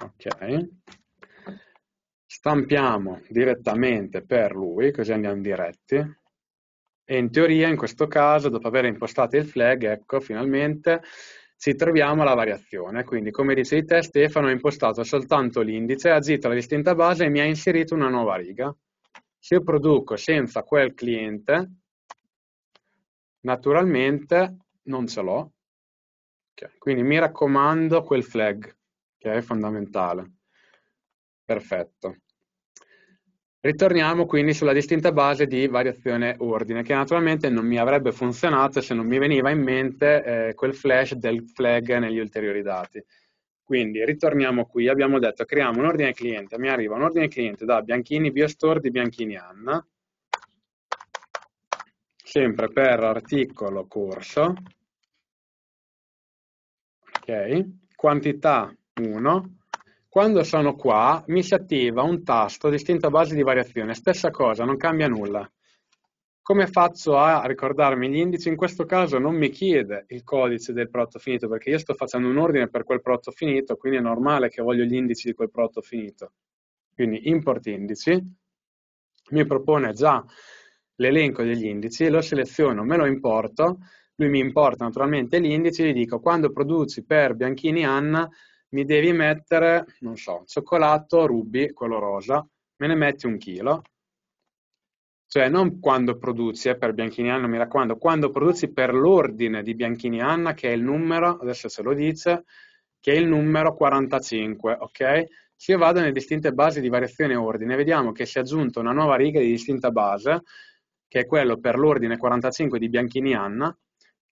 S2: ok, stampiamo
S1: direttamente per lui, così andiamo diretti, e in teoria in questo caso, dopo aver impostato il flag, ecco, finalmente ci troviamo alla variazione. Quindi, come dicevi te, Stefano ha impostato soltanto l'indice, ha agito la distinta base e mi ha inserito una nuova riga. Se io produco senza quel cliente, naturalmente non ce l'ho. Okay. Quindi mi raccomando quel flag, che è fondamentale. Perfetto. Ritorniamo quindi sulla distinta base di variazione ordine, che naturalmente non mi avrebbe funzionato se non mi veniva in mente eh, quel flash del flag negli ulteriori dati. Quindi ritorniamo qui, abbiamo detto creiamo un ordine cliente, mi arriva un ordine cliente da
S2: Bianchini Biostore di Bianchini Anna, sempre per articolo corso, ok,
S1: quantità 1, quando sono qua mi si attiva un tasto distinto a base di variazione, stessa cosa, non cambia nulla. Come faccio a ricordarmi gli indici? In questo caso non mi chiede il codice del prodotto finito perché io sto facendo un ordine per quel prodotto finito, quindi è normale che voglio gli indici di quel prodotto finito. Quindi import indici, mi propone già l'elenco degli indici, lo seleziono, me lo importo, lui mi importa naturalmente gli l'indice, gli dico quando produci per Bianchini Anna mi devi mettere, non so, cioccolato ruby, quello rosa, me ne metti un chilo. Cioè non quando produci, eh, per Bianchini Anna mi raccomando, quando produci per l'ordine di Bianchini Anna, che è il numero, adesso se lo dice, che è il numero 45, ok? Se io vado nelle distinte basi di variazione ordine, vediamo che si è aggiunta una nuova riga di distinta base, che è quello per l'ordine 45 di Bianchini Anna,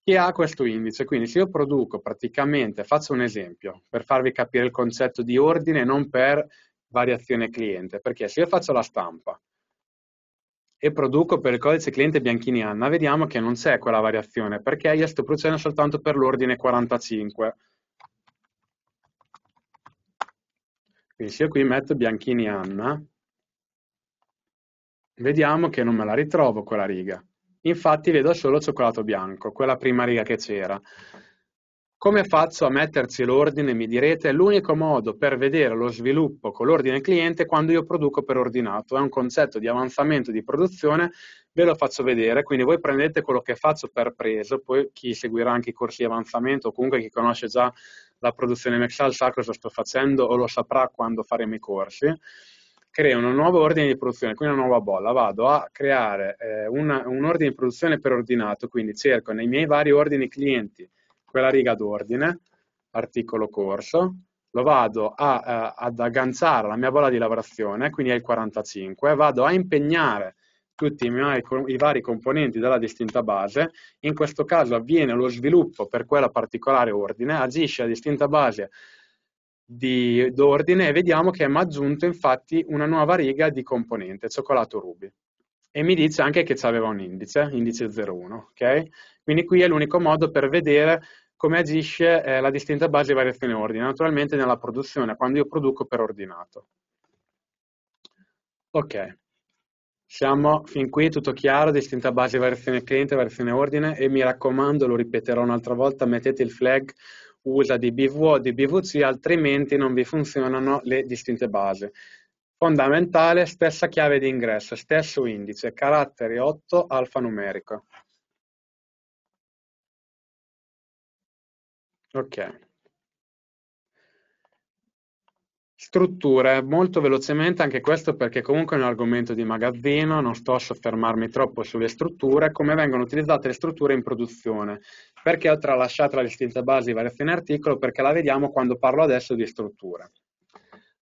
S1: che ha questo indice. Quindi se io produco praticamente, faccio un esempio per farvi capire il concetto di ordine, non per variazione cliente, perché se io faccio la stampa e produco per il codice cliente Bianchini Anna, vediamo che non c'è quella variazione, perché io sto producendo soltanto per l'ordine 45. Quindi se io qui metto Bianchini Anna, vediamo che non me la ritrovo quella riga. Infatti vedo solo cioccolato bianco, quella prima riga che c'era. Come faccio a metterci l'ordine, mi direte? L'unico modo per vedere lo sviluppo con l'ordine cliente è quando io produco per ordinato. È un concetto di avanzamento di produzione, ve lo faccio vedere, quindi voi prendete quello che faccio per preso, poi chi seguirà anche i corsi di avanzamento o comunque chi conosce già la produzione Mexal sa cosa sto facendo o lo saprà quando faremo i corsi creo un nuovo ordine di produzione, quindi una nuova bolla, vado a creare eh, una, un ordine di produzione per ordinato, quindi cerco nei miei vari ordini clienti quella riga d'ordine, articolo corso, lo vado a, a, eh, ad agganciare alla mia bolla di lavorazione, quindi è il 45, vado a impegnare tutti i, miei, i vari componenti della distinta base, in questo caso avviene lo sviluppo per quella particolare ordine, agisce la distinta base di, d'ordine e vediamo che mi ha aggiunto infatti una nuova riga di componente, cioccolato ruby. E mi dice anche che aveva un indice, indice 01, ok? Quindi qui è l'unico modo per vedere come agisce eh, la distinta base di variazione ordine, naturalmente nella produzione, quando io produco per ordinato. Ok, siamo fin qui, tutto chiaro, distinta base di variazione cliente, variazione ordine e mi raccomando, lo ripeterò un'altra volta, mettete il flag usa di BVO e dei BVC, altrimenti non vi funzionano le distinte base. Fondamentale,
S2: stessa chiave di ingresso, stesso indice, carattere 8 alfanumerico. Ok. strutture molto velocemente anche questo perché
S1: comunque è un argomento di magazzino, non sto a soffermarmi troppo sulle strutture, come vengono utilizzate le strutture in produzione. Perché ho tralasciato la distinta base di variazione articolo? Perché la vediamo quando parlo adesso di strutture.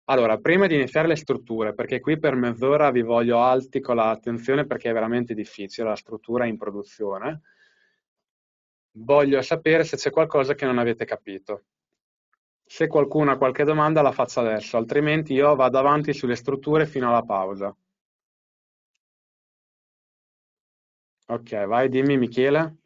S1: Allora, prima di iniziare le strutture, perché qui per mezz'ora vi voglio alti con l'attenzione perché è veramente difficile la struttura in produzione, voglio sapere se c'è qualcosa che non avete capito. Se qualcuno ha qualche domanda la faccia adesso, altrimenti io vado avanti sulle strutture fino alla
S2: pausa. Ok, vai, dimmi Michele.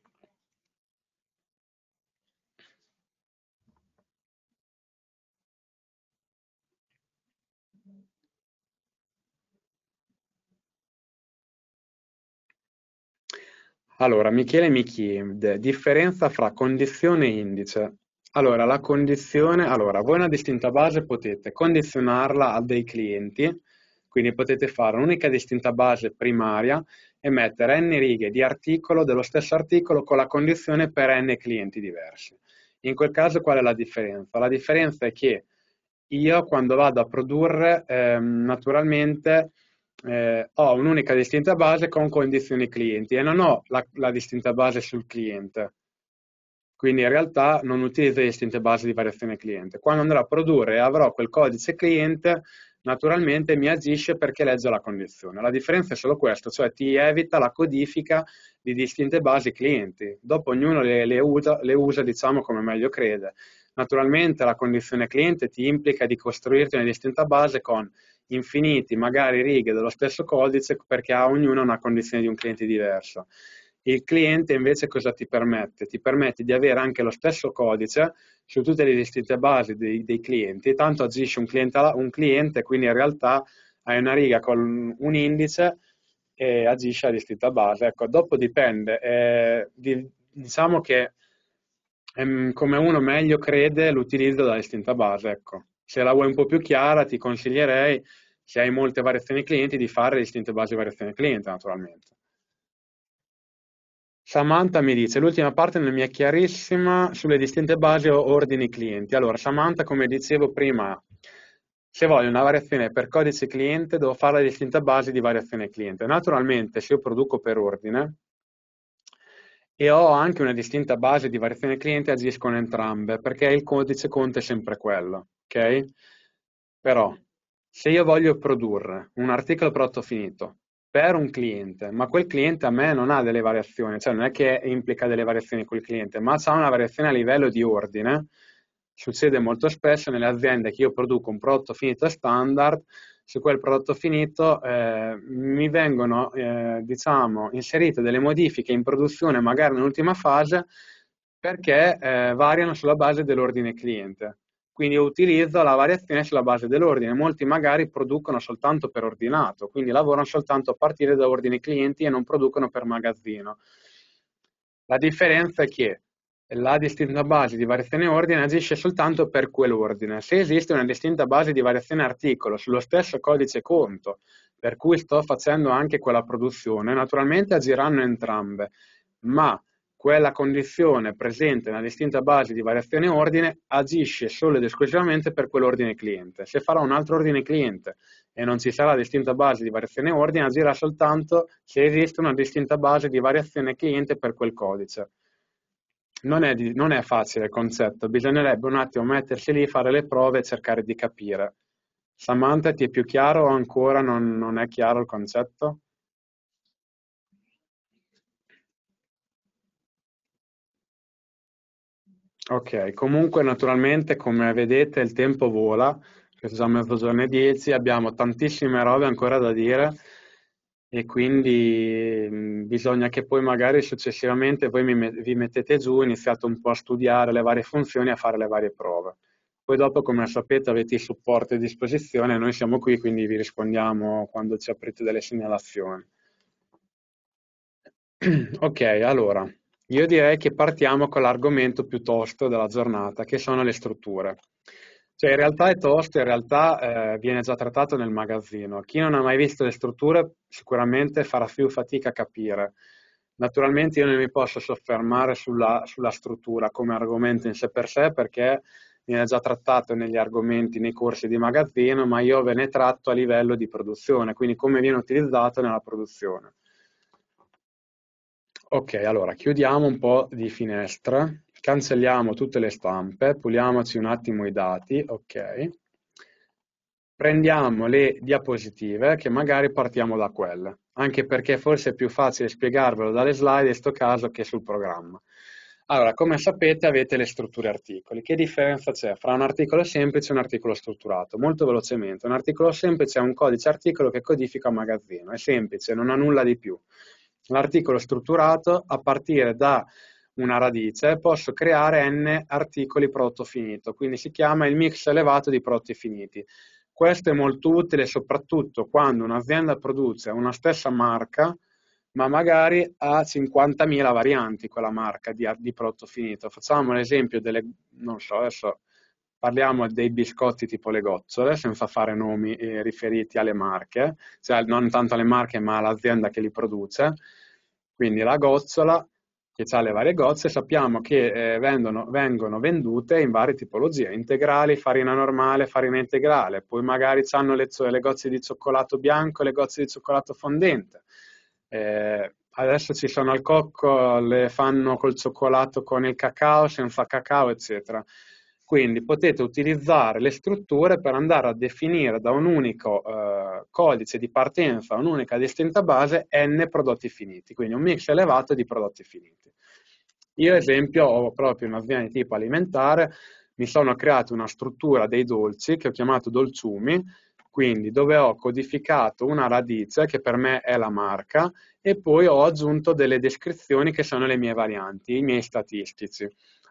S2: Allora, Michele
S1: mi chiede differenza fra condizione e indice. Allora, la condizione, allora, voi una distinta base potete condizionarla a dei clienti, quindi potete fare un'unica distinta base primaria e mettere n righe di articolo dello stesso articolo con la condizione per n clienti diversi. In quel caso qual è la differenza? La differenza è che io quando vado a produrre eh, naturalmente eh, ho un'unica distinta base con condizioni clienti e non ho la, la distinta base sul cliente. Quindi in realtà non utilizzo le distinte base di variazione cliente. Quando andrò a produrre e avrò quel codice cliente, naturalmente mi agisce perché legge la condizione. La differenza è solo questa, cioè ti evita la codifica di distinte basi clienti. Dopo ognuno le, le, usa, le usa diciamo, come meglio crede. Naturalmente la condizione cliente ti implica di costruirti una distinta base con infiniti, magari righe dello stesso codice perché a ognuno ha una condizione di un cliente diversa. Il cliente invece cosa ti permette? Ti permette di avere anche lo stesso codice su tutte le distinte basi dei, dei clienti, tanto agisce un cliente, un cliente, quindi in realtà hai una riga con un indice e agisce a distinta base. Ecco, dopo dipende, eh, diciamo che ehm, come uno meglio crede l'utilizzo della distinta base, ecco. Se la vuoi un po' più chiara ti consiglierei se hai molte variazioni clienti, di fare distinte basi variazioni cliente, naturalmente. Samantha mi dice, l'ultima parte non mi è chiarissima sulle distinte basi o ordini clienti. Allora, Samantha, come dicevo prima, se voglio una variazione per codice cliente, devo fare la distinta base di variazione cliente. Naturalmente, se io produco per ordine e ho anche una distinta base di variazione cliente, agiscono entrambe, perché il codice conte è sempre quello, ok? Però, se io voglio produrre un articolo prodotto finito per un cliente, ma quel cliente a me non ha delle variazioni, cioè non è che implica delle variazioni col cliente, ma ha una variazione a livello di ordine. Succede molto spesso nelle aziende che io produco un prodotto finito standard, su quel prodotto finito eh, mi vengono eh, diciamo, inserite delle modifiche in produzione magari nell'ultima fase perché eh, variano sulla base dell'ordine cliente. Quindi io utilizzo la variazione sulla base dell'ordine. Molti magari producono soltanto per ordinato, quindi lavorano soltanto a partire da ordini clienti e non producono per magazzino. La differenza è che la distinta base di variazione ordine agisce soltanto per quell'ordine. Se esiste una distinta base di variazione articolo sullo stesso codice conto, per cui sto facendo anche quella produzione, naturalmente agiranno entrambe, ma quella condizione presente nella distinta base di variazione ordine agisce solo ed esclusivamente per quell'ordine cliente. Se farà un altro ordine cliente e non ci sarà distinta base di variazione ordine, agirà soltanto se esiste una distinta base di variazione cliente per quel codice. Non è, non è facile il concetto, bisognerebbe un attimo mettersi lì, fare le prove e cercare di capire. Samantha, ti è più chiaro o ancora non, non
S2: è chiaro il concetto? Ok, comunque naturalmente come
S1: vedete il tempo vola, siamo a mezzogiorno 10, abbiamo tantissime robe ancora da dire e quindi mm, bisogna che poi magari successivamente voi mi, vi mettete giù, iniziate un po' a studiare le varie funzioni, e a fare le varie prove. Poi dopo, come sapete, avete i supporti a disposizione, noi siamo qui, quindi vi rispondiamo quando ci aprite delle segnalazioni. ok, allora. Io direi che partiamo con l'argomento più tosto della giornata, che sono le strutture. Cioè, in realtà è tosto, in realtà eh, viene già trattato nel magazzino. Chi non ha mai visto le strutture sicuramente farà più fatica a capire. Naturalmente io non mi posso soffermare sulla, sulla struttura come argomento in sé per sé perché viene già trattato negli argomenti, nei corsi di magazzino, ma io ve ne tratto a livello di produzione, quindi come viene utilizzato nella produzione. Ok, allora chiudiamo un po' di finestra, cancelliamo tutte le stampe, puliamoci un attimo i dati, ok. Prendiamo le diapositive che magari partiamo da quelle, anche perché forse è più facile spiegarvelo dalle slide in questo caso che sul programma. Allora, come sapete avete le strutture articoli. Che differenza c'è fra un articolo semplice e un articolo strutturato? Molto velocemente, un articolo semplice è un codice articolo che codifica un magazzino, è semplice, non ha nulla di più. L'articolo strutturato a partire da una radice, posso creare n articoli prodotto finito, quindi si chiama il mix elevato di prodotti finiti. Questo è molto utile soprattutto quando un'azienda produce una stessa marca, ma magari ha 50.000 varianti quella marca di, di prodotto finito. Facciamo l'esempio delle, non so, adesso Parliamo dei biscotti tipo le gozzole, senza fare nomi eh, riferiti alle marche, cioè non tanto alle marche ma all'azienda che li produce. Quindi la gozzola che ha le varie gozze, sappiamo che eh, vendono, vengono vendute in varie tipologie, integrali, farina normale, farina integrale, poi magari hanno le, le gozze di cioccolato bianco, le gozze di cioccolato fondente. Eh, adesso ci sono al cocco, le fanno col cioccolato con il cacao, senza cacao, eccetera. Quindi potete utilizzare le strutture per andare a definire da un unico eh, codice di partenza un'unica distinta base n prodotti finiti, quindi un mix elevato di prodotti finiti. Io ad esempio ho proprio un'azienda di tipo alimentare, mi sono creato una struttura dei dolci che ho chiamato dolciumi, quindi dove ho codificato una radice che per me è la marca e poi ho aggiunto delle descrizioni che sono le mie varianti, i miei statistici.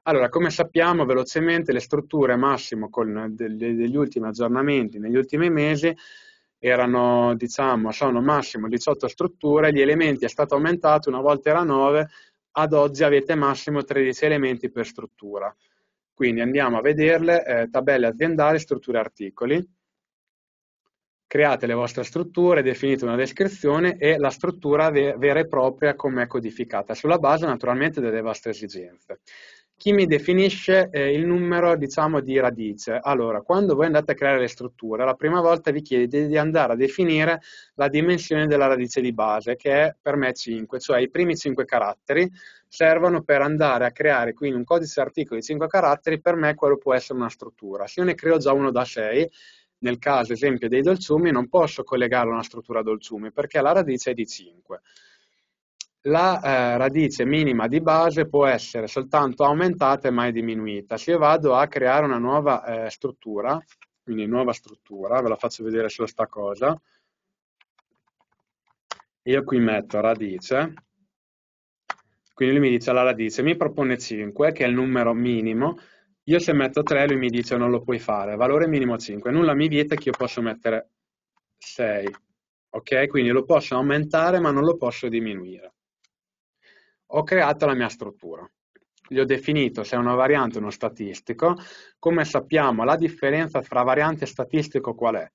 S1: Allora, come sappiamo, velocemente le strutture massimo con degli ultimi aggiornamenti negli ultimi mesi erano, diciamo, sono massimo 18 strutture, gli elementi è stato aumentato, una volta era 9, ad oggi avete massimo 13 elementi per struttura. Quindi andiamo a vederle, eh, tabelle aziendali, strutture articoli. Create le vostre strutture, definite una descrizione e la struttura vera e propria come è codificata, sulla base naturalmente delle vostre esigenze chi mi definisce eh, il numero diciamo, di radice. Allora, quando voi andate a creare le strutture, la prima volta vi chiede di andare a definire la dimensione della radice di base, che è per me 5, cioè i primi 5 caratteri servono per andare a creare quindi un codice articolo di 5 caratteri, per me quello può essere una struttura. Se io ne creo già uno da 6, nel caso esempio dei dolciumi, non posso collegarlo a una struttura dolciumi perché la radice è di 5 la eh, radice minima di base può essere soltanto aumentata e mai diminuita. Se io vado a creare una nuova eh, struttura, quindi nuova struttura, ve la faccio vedere solo sta cosa, io qui metto radice, quindi lui mi dice la radice, mi propone 5 che è il numero minimo, io se metto 3 lui mi dice non lo puoi fare, valore minimo 5, nulla mi vieta che io posso mettere 6, ok? Quindi lo posso aumentare ma non lo posso diminuire ho creato la mia struttura. Gli ho definito se è una variante o uno statistico. Come sappiamo, la differenza tra variante e statistico qual è?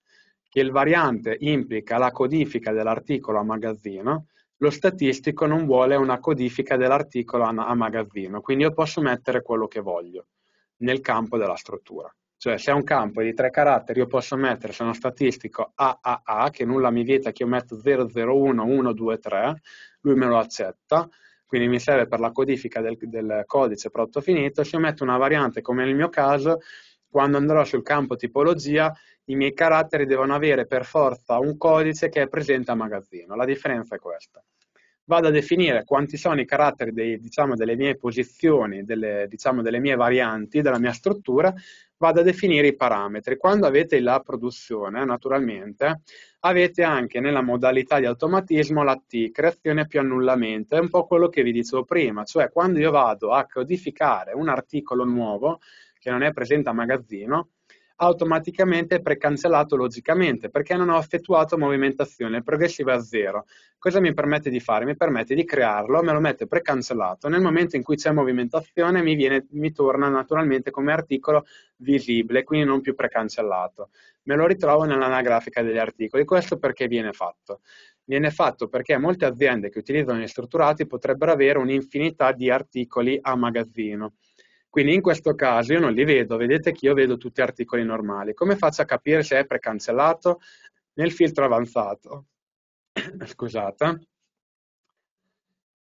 S1: Che il variante implica la codifica dell'articolo a magazzino, lo statistico non vuole una codifica dell'articolo a magazzino, quindi io posso mettere quello che voglio nel campo della struttura. Cioè se è un campo di tre caratteri io posso mettere se è uno statistico AAA, che nulla mi vieta che io metto 001123, lui me lo accetta, quindi mi serve per la codifica del, del codice prodotto finito, se io metto una variante come nel mio caso, quando andrò sul campo tipologia, i miei caratteri devono avere per forza un codice che è presente a magazzino. La differenza è questa vado a definire quanti sono i caratteri dei, diciamo, delle mie posizioni, delle, diciamo, delle mie varianti, della mia struttura, vado a definire i parametri. Quando avete la produzione, naturalmente, avete anche nella modalità di automatismo la T, creazione più annullamento, è un po' quello che vi dicevo prima, cioè quando io vado a codificare un articolo nuovo che non è presente a magazzino, automaticamente è precancellato logicamente perché non ho effettuato movimentazione progressiva a zero. Cosa mi permette di fare? Mi permette di crearlo, me lo mette precancellato. Nel momento in cui c'è movimentazione mi, viene, mi torna naturalmente come articolo visibile, quindi non più precancellato. Me lo ritrovo nell'anagrafica degli articoli. Questo perché viene fatto? Viene fatto perché molte aziende che utilizzano gli strutturati potrebbero avere un'infinità di articoli a magazzino quindi in questo caso io non li vedo, vedete che io vedo tutti articoli normali. Come faccio a capire se è precancellato? Nel filtro avanzato, scusate,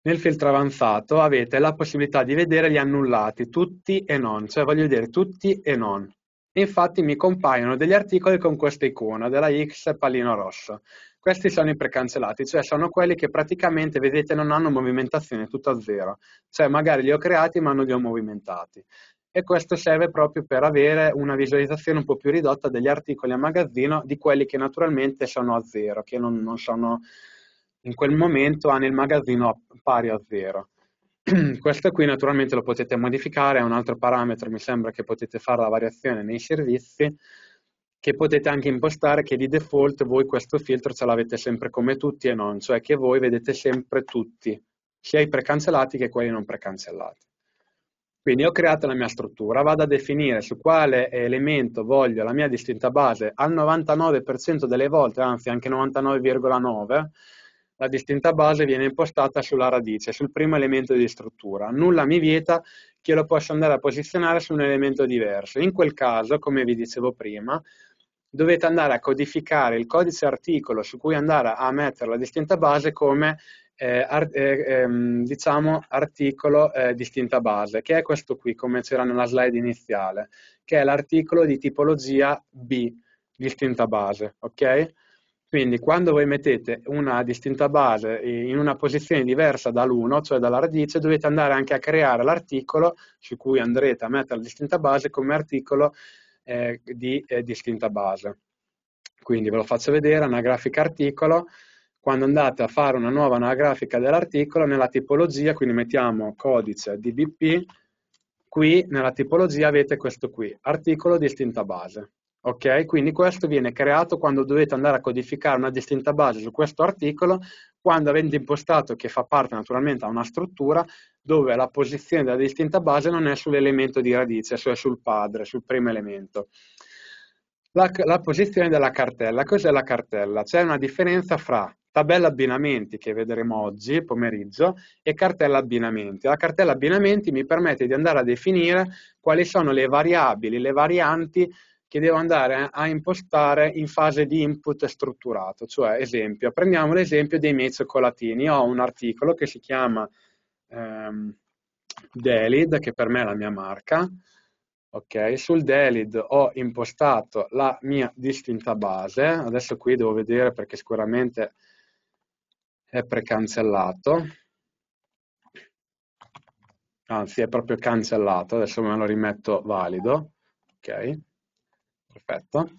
S1: nel filtro avanzato avete la possibilità di vedere gli annullati, tutti e non, cioè voglio dire tutti e non. Infatti mi compaiono degli articoli con questa icona della X pallino rosso. Questi sono i precancellati, cioè sono quelli che praticamente, vedete, non hanno movimentazione, tutto a zero. Cioè magari li ho creati ma non li ho movimentati. E questo serve proprio per avere una visualizzazione un po' più ridotta degli articoli a magazzino di quelli che naturalmente sono a zero, che non, non sono in quel momento hanno il magazzino pari a zero. Questo qui naturalmente lo potete modificare, è un altro parametro, mi sembra che potete fare la variazione nei servizi, che potete anche impostare che di default voi questo filtro ce l'avete sempre come tutti e non, cioè che voi vedete sempre tutti, sia i precancellati che quelli non precancellati. Quindi ho creato la mia struttura, vado a definire su quale elemento voglio la mia distinta base al 99% delle volte, anzi anche 99,9%, la distinta base viene impostata sulla radice, sul primo elemento di struttura. Nulla mi vieta che lo possa andare a posizionare su un elemento diverso. In quel caso, come vi dicevo prima, dovete andare a codificare il codice articolo su cui andare a mettere la distinta base come eh, art- eh, ehm, diciamo articolo eh, distinta base, che è questo qui, come c'era nella slide iniziale, che è l'articolo di tipologia B, distinta base, ok? Quindi quando voi mettete una distinta base in una posizione diversa dall'1, cioè dalla radice, dovete andare anche a creare l'articolo su cui andrete a mettere la distinta base come articolo eh, di eh, distinta base. Quindi ve lo faccio vedere, anagrafica articolo, quando andate a fare una nuova anagrafica dell'articolo, nella tipologia, quindi mettiamo codice DBP, qui nella tipologia avete questo qui, articolo distinta base. Ok, quindi questo viene creato quando dovete andare a codificare una distinta base su questo articolo quando avendo impostato che fa parte naturalmente a una struttura dove la posizione della distinta base non è sull'elemento di radice, cioè sul padre, sul primo elemento. La, la posizione della cartella. Cos'è la cartella? C'è una differenza fra tabella abbinamenti che vedremo oggi pomeriggio e cartella abbinamenti. La cartella abbinamenti mi permette di andare a definire quali sono le variabili, le varianti che devo andare a impostare in fase di input strutturato, cioè esempio, prendiamo l'esempio dei miei cioccolatini, ho un articolo che si chiama ehm, Delid, che per me è la mia marca, ok, sul Delid ho impostato la mia distinta base, adesso qui devo vedere perché sicuramente è precancellato, anzi è proprio cancellato, adesso me lo rimetto valido, ok, Perfetto.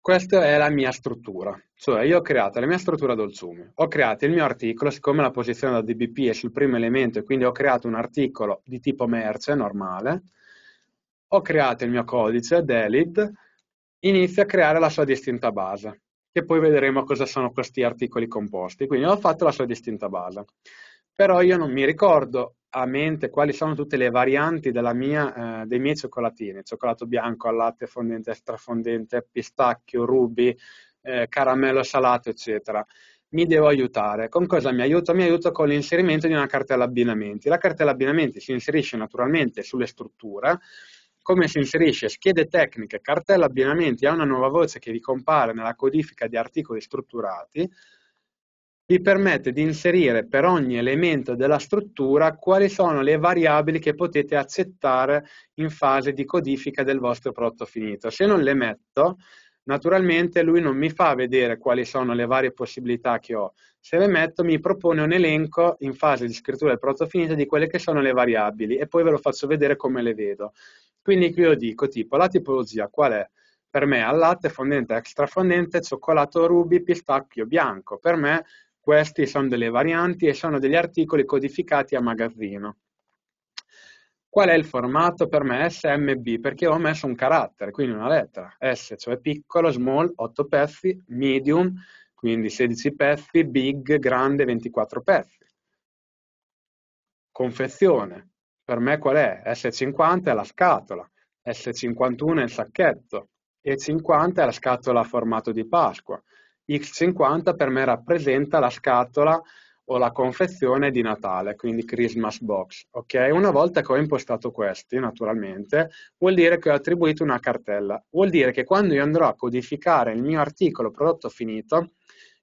S1: Questa è la mia struttura, cioè io ho creato la mia struttura dolciume, ho creato il mio articolo, siccome la posizione da DBP è sul primo elemento e quindi ho creato un articolo di tipo merce normale, ho creato il mio codice, delete, inizia a creare la sua distinta base, che poi vedremo cosa sono questi articoli composti, quindi ho fatto la sua distinta base. Però io non mi ricordo a mente quali sono tutte le varianti mia, eh, dei miei cioccolatini, cioccolato bianco al latte, fondente, strafondente, pistacchio, rubi, eh, caramello salato, eccetera. Mi devo aiutare. Con cosa mi aiuto? Mi aiuto con l'inserimento di una cartella abbinamenti. La cartella abbinamenti si inserisce naturalmente sulle strutture, come si inserisce schede tecniche, cartella abbinamenti a una nuova voce che vi compare nella codifica di articoli strutturati, vi permette di inserire per ogni elemento della struttura quali sono le variabili che potete accettare in fase di codifica del vostro prodotto finito. Se non le metto, naturalmente lui non mi fa vedere quali sono le varie possibilità che ho. Se le metto mi propone un elenco in fase di scrittura del prodotto finito di quelle che sono le variabili e poi ve lo faccio vedere come le vedo. Quindi qui io dico tipo la tipologia qual è? Per me al latte, fondente, extra fondente, cioccolato ruby, pistacchio bianco. Per me queste sono delle varianti e sono degli articoli codificati a magazzino. Qual è il formato per me SMB? Perché ho messo un carattere, quindi una lettera. S, cioè piccolo, small, 8 pezzi, medium, quindi 16 pezzi, big, grande, 24 pezzi. Confezione. Per me qual è? S50 è la scatola, S51 è il sacchetto, E50 è la scatola a formato di Pasqua. X50 per me rappresenta la scatola o la confezione di Natale, quindi Christmas box. Ok, Una volta che ho impostato questi, naturalmente, vuol dire che ho attribuito una cartella. Vuol dire che quando io andrò a codificare il mio articolo prodotto finito,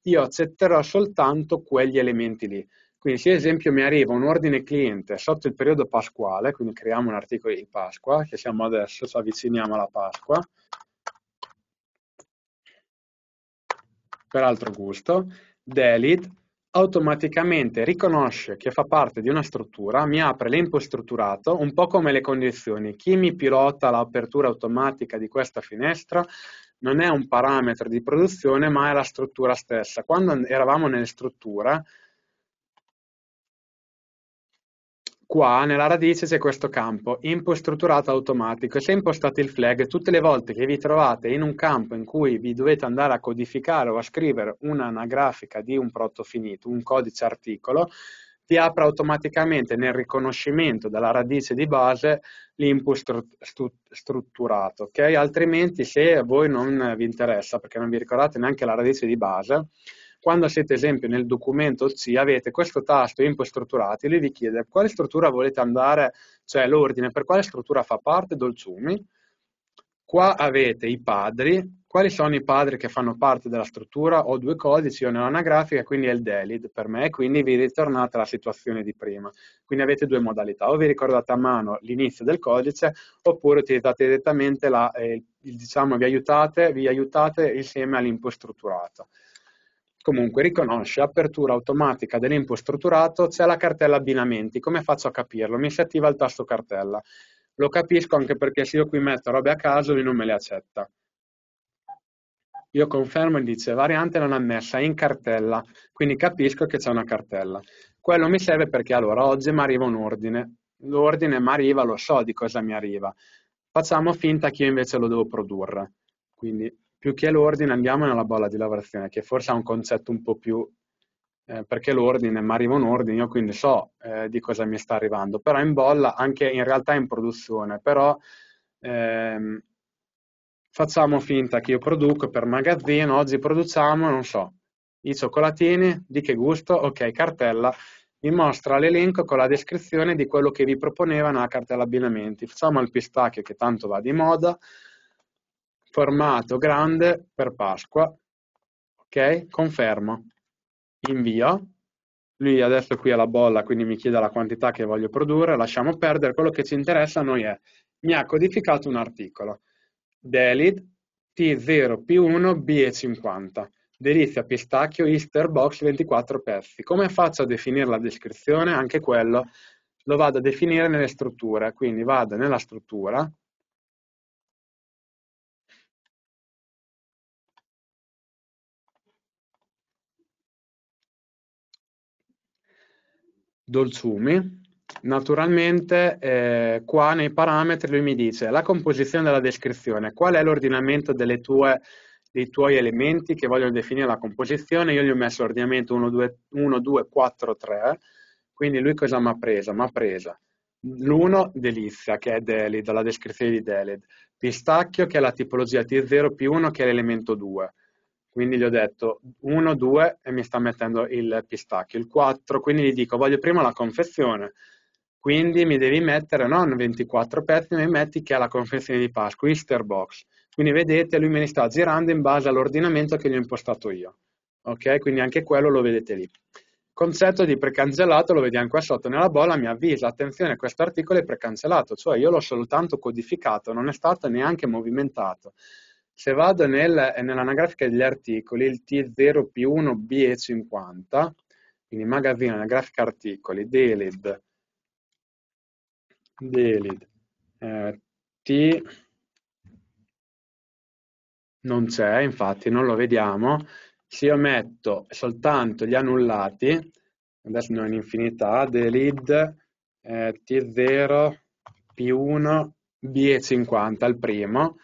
S1: io accetterò soltanto quegli elementi lì. Quindi se ad esempio mi arriva un ordine cliente sotto il periodo pasquale, quindi creiamo un articolo di Pasqua, che siamo adesso, ci avviciniamo alla Pasqua, per altro gusto, delete automaticamente riconosce che fa parte di una struttura, mi apre l'input strutturato, un po' come le condizioni. Chi mi pilota l'apertura automatica di questa finestra non è un parametro di produzione, ma è la struttura stessa. Quando eravamo nelle strutture, Qua nella radice c'è questo campo, input strutturato automatico, se impostate il flag tutte le volte che vi trovate in un campo in cui vi dovete andare a codificare o a scrivere un'anagrafica di un prodotto finito, un codice articolo, vi apre automaticamente nel riconoscimento della radice di base l'input strutturato, ok? Altrimenti se a voi non vi interessa, perché non vi ricordate neanche la radice di base, quando siete ad esempio nel documento C avete questo tasto input strutturati, lì vi chiede quale struttura volete andare, cioè l'ordine per quale struttura fa parte Dolciumi. Qua avete i padri, quali sono i padri che fanno parte della struttura? Ho due codici, ho nell'anagrafica, quindi è il delid per me, quindi vi ritornate alla situazione di prima. Quindi avete due modalità, o vi ricordate a mano l'inizio del codice, oppure utilizzate direttamente la, eh, diciamo, vi aiutate, vi aiutate insieme all'input strutturato. Comunque riconosce apertura automatica dell'input strutturato, c'è la cartella abbinamenti, come faccio a capirlo? Mi si attiva il tasto cartella. Lo capisco anche perché se io qui metto robe a caso lui non me le accetta. Io confermo e dice variante non ammessa in cartella, quindi capisco che c'è una cartella. Quello mi serve perché allora oggi mi arriva un ordine, l'ordine mi arriva, lo so di cosa mi arriva. Facciamo finta che io invece lo devo produrre. Quindi più che l'ordine andiamo nella bolla di lavorazione, che forse ha un concetto un po' più, eh, perché l'ordine, ma arriva un ordine, io quindi so eh, di cosa mi sta arrivando, però in bolla, anche in realtà in produzione, però ehm, facciamo finta che io produco per magazzino, oggi produciamo, non so, i cioccolatini, di che gusto, ok, cartella, vi mostra l'elenco con la descrizione di quello che vi proponevano a cartella abbinamenti. Facciamo il pistacchio che tanto va di moda, Formato grande per Pasqua. Ok, confermo. Invio. Lui adesso qui ha la bolla, quindi mi chiede la quantità che voglio produrre. Lasciamo perdere. Quello che ci interessa a noi è mi ha codificato un articolo. Delete T0 P1 B50. Delizia pistacchio Easter Box 24 pezzi. Come faccio a definire la descrizione? Anche quello lo vado a definire
S2: nelle strutture. Quindi vado nella struttura dolciumi, naturalmente
S1: eh, qua nei parametri lui mi dice la composizione della descrizione, qual è l'ordinamento dei tuoi elementi che vogliono definire la composizione, io gli ho messo l'ordinamento 1, 2, 1, 2, 4, 3, quindi lui cosa mi ha preso? Mi ha preso l'1 delizia, che è Delid, la descrizione di Delid, pistacchio, che è la tipologia T0 più 1, che è l'elemento 2, quindi gli ho detto 1, 2 e mi sta mettendo il pistacchio, il 4, quindi gli dico voglio prima la confezione. Quindi mi devi mettere non 24 pezzi, ma mi metti che è la confezione di Pasqua, Easter Box. Quindi vedete, lui me li sta girando in base all'ordinamento che gli ho impostato io. Ok? Quindi anche quello lo vedete lì concetto di precancellato lo vediamo qua sotto nella bolla, mi avvisa, attenzione, questo articolo è precancellato, cioè io l'ho soltanto codificato, non è stato neanche movimentato. Se vado nel, nell'anagrafica degli articoli, il T0 più 1 B 50, quindi magazzino, anagrafica articoli, delid, delid, eh, T non c'è, infatti non lo vediamo, se io metto soltanto gli annullati, adesso ne in infinità, delid eh, T0 più 1 B 50 il primo,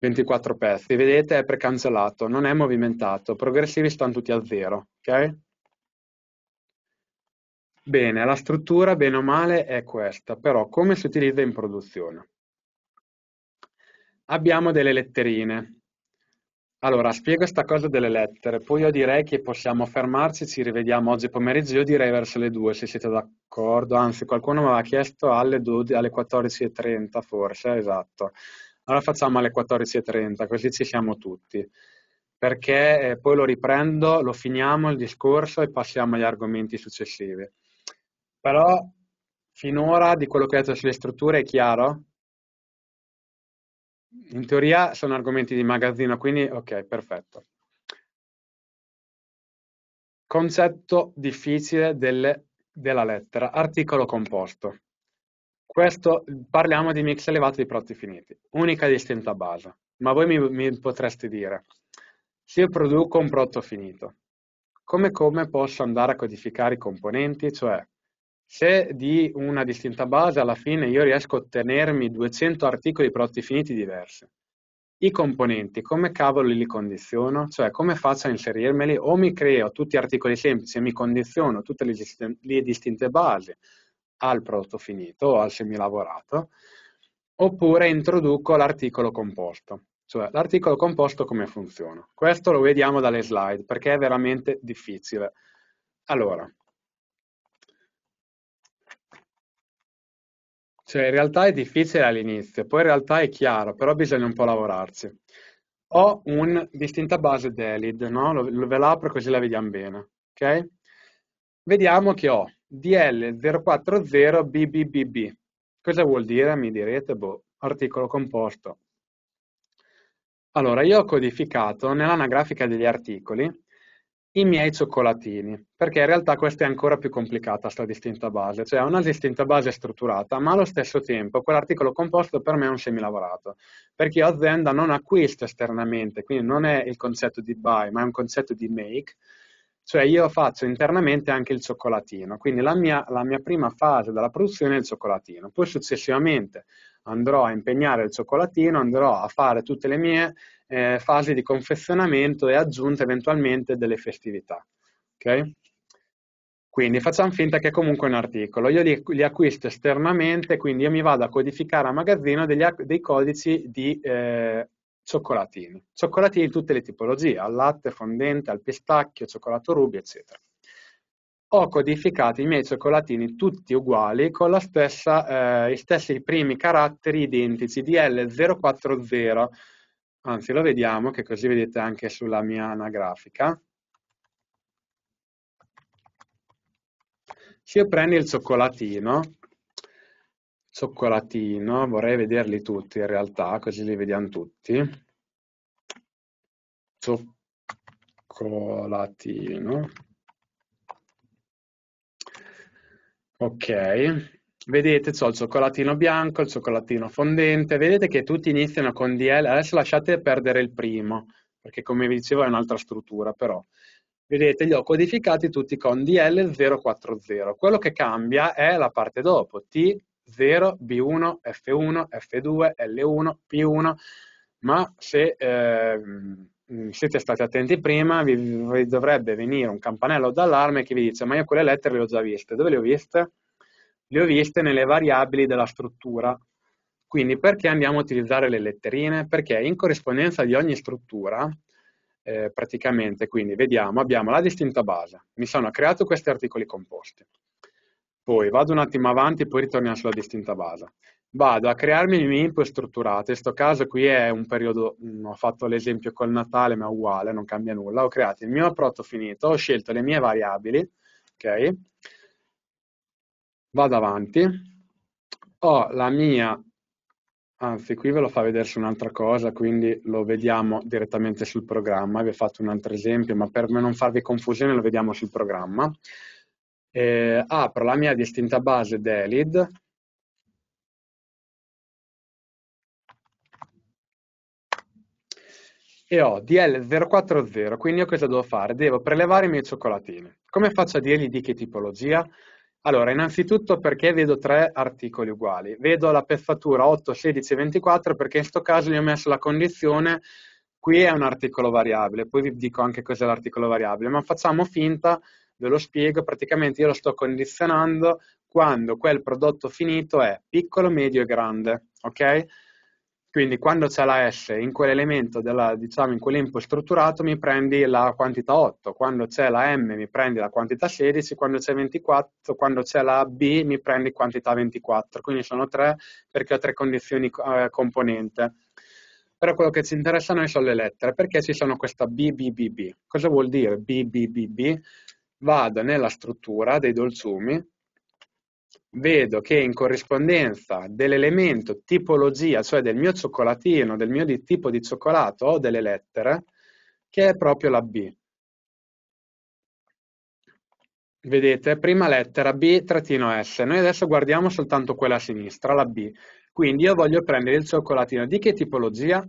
S1: 24 pezzi, vedete è precancellato, non è movimentato, progressivi stanno tutti a zero, ok? Bene, la struttura bene o male è questa, però come si utilizza in produzione? Abbiamo delle letterine. Allora, spiego questa cosa delle lettere, poi io direi che possiamo fermarci, ci rivediamo oggi pomeriggio, io direi verso le 2 se siete d'accordo, anzi qualcuno mi aveva chiesto alle, 12, alle 14.30 forse, esatto allora facciamo alle 14.30, così ci siamo tutti. Perché eh, poi lo riprendo, lo finiamo il discorso e passiamo agli argomenti successivi. Però
S2: finora di quello che ho detto sulle strutture è chiaro? In teoria sono argomenti di magazzino, quindi ok, perfetto.
S1: Concetto difficile delle, della lettera, articolo composto questo parliamo di mix elevato di prodotti finiti, unica distinta base. Ma voi mi, mi potreste dire, se io produco un prodotto finito, come, come posso andare a codificare i componenti? Cioè, se di una distinta base alla fine io riesco a ottenermi 200 articoli di prodotti finiti diversi, i componenti come cavolo li condiziono? Cioè come faccio a inserirmeli? O mi creo tutti articoli semplici e mi condiziono tutte le, le distinte basi al prodotto finito, o al semilavorato, oppure introduco l'articolo composto. Cioè, l'articolo composto come funziona? Questo lo vediamo dalle slide, perché è veramente difficile. Allora, cioè in realtà è difficile all'inizio, poi in realtà è chiaro, però bisogna un po' lavorarci. Ho una distinta base delid, no? ve la apro così la vediamo bene, ok? Vediamo che ho DL040BBBB. Cosa vuol dire? Mi direte, boh, articolo composto. Allora, io ho codificato nell'anagrafica degli articoli i miei cioccolatini, perché in realtà questa è ancora più complicata, questa distinta base, cioè una distinta base strutturata, ma allo stesso tempo quell'articolo composto per me è un semilavorato, perché io azienda non acquista esternamente, quindi non è il concetto di buy, ma è un concetto di make, cioè io faccio internamente anche il cioccolatino, quindi la mia, la mia prima fase della produzione è il cioccolatino, poi successivamente andrò a impegnare il cioccolatino, andrò a fare tutte le mie eh, fasi di confezionamento e aggiunte eventualmente delle festività. Okay? Quindi facciamo finta che è comunque un articolo. Io li, li, acquisto esternamente, quindi io mi vado a codificare a magazzino degli, dei codici di eh, cioccolatini. Cioccolatini di tutte le tipologie, al latte, fondente, al pistacchio, cioccolato ruby, eccetera. Ho codificato i miei cioccolatini tutti uguali con la stessa, eh, gli stessi primi caratteri identici di L040, anzi lo vediamo che così vedete anche sulla mia anagrafica. Se io prendo il cioccolatino, cioccolatino, vorrei vederli tutti in realtà, così li vediamo tutti.
S2: Cioccolatino. Ok,
S1: vedete ho il cioccolatino bianco, il cioccolatino fondente, vedete che tutti iniziano con DL, adesso lasciate perdere il primo, perché come vi dicevo è un'altra struttura però. Vedete, li ho codificati tutti con DL040. Quello che cambia è la parte dopo, T 0, B1, F1, F2, L1, P1, ma se eh, siete stati attenti prima, vi, vi dovrebbe venire un campanello d'allarme che vi dice ma io quelle lettere le ho già viste. Dove le ho viste? Le ho viste nelle variabili della struttura. Quindi perché andiamo a utilizzare le letterine? Perché in corrispondenza di ogni struttura, eh, praticamente, quindi vediamo, abbiamo la distinta base. Mi sono creato questi articoli composti. Poi vado un attimo avanti e poi ritorniamo sulla distinta base. Vado a crearmi le mie input strutturate, in questo caso qui è un periodo, mm, ho fatto l'esempio col Natale ma è uguale, non cambia nulla, ho creato il mio approccio finito, ho scelto le mie variabili, ok? Vado avanti, ho la mia, anzi qui ve lo fa vedere su un'altra cosa, quindi lo vediamo direttamente sul programma, vi ho fatto un altro esempio, ma per non farvi confusione
S2: lo vediamo sul programma eh, apro la mia distinta base Delid e ho DL040, quindi io cosa devo fare? Devo prelevare i miei
S1: cioccolatini. Come faccio a dirgli di che tipologia? Allora, innanzitutto perché vedo tre articoli uguali. Vedo la pezzatura 8, 16 e 24 perché in questo caso gli ho messo la condizione qui è un articolo variabile, poi vi dico anche cos'è l'articolo variabile, ma facciamo finta ve lo spiego, praticamente io lo sto condizionando quando quel prodotto finito è piccolo, medio e grande, ok? Quindi quando c'è la S in quell'elemento, della, diciamo in quell'input strutturato, mi prendi la quantità 8, quando c'è la M mi prendi la quantità 16, quando c'è 24, quando c'è la B mi prendi quantità 24, quindi sono tre perché ho tre condizioni eh, componente. Però quello che ci interessa a noi sono le lettere, perché ci sono questa BBBB. Cosa vuol dire BBBB? vado nella struttura dei dolciumi, vedo che in corrispondenza dell'elemento tipologia, cioè del mio cioccolatino, del mio di tipo di cioccolato, ho delle lettere, che è proprio la B. Vedete, prima lettera B-S. Noi adesso guardiamo soltanto quella a sinistra, la B. Quindi io voglio prendere il cioccolatino di che tipologia?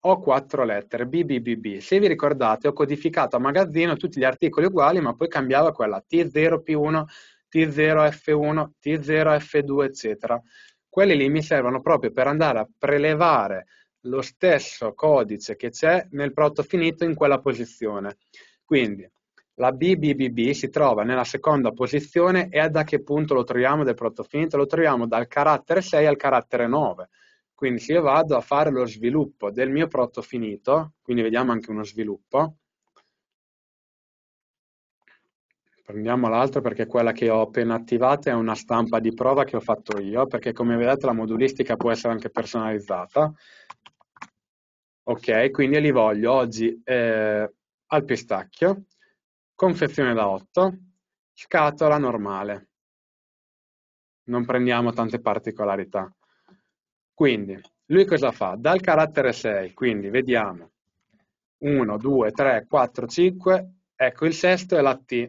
S1: ho quattro lettere, BBBB. Se vi ricordate, ho codificato a magazzino tutti gli articoli uguali, ma poi cambiava quella T0P1, T0F1, T0F2, eccetera. Quelli lì mi servono proprio per andare a prelevare lo stesso codice che c'è nel prodotto finito in quella posizione. Quindi la BBBB si trova nella seconda posizione e da che punto lo troviamo del prodotto finito? Lo troviamo dal carattere 6 al carattere 9. Quindi se io vado a fare lo sviluppo del mio prodotto finito, quindi vediamo anche uno sviluppo, prendiamo l'altro perché quella che ho appena attivata è una stampa di prova che ho fatto io, perché come vedete la modulistica può essere anche personalizzata. Ok, quindi li voglio oggi eh, al pistacchio, confezione da 8, scatola normale. Non prendiamo tante particolarità. Quindi, lui cosa fa? Dal carattere 6, quindi vediamo 1, 2, 3, 4, 5, ecco il sesto è la T,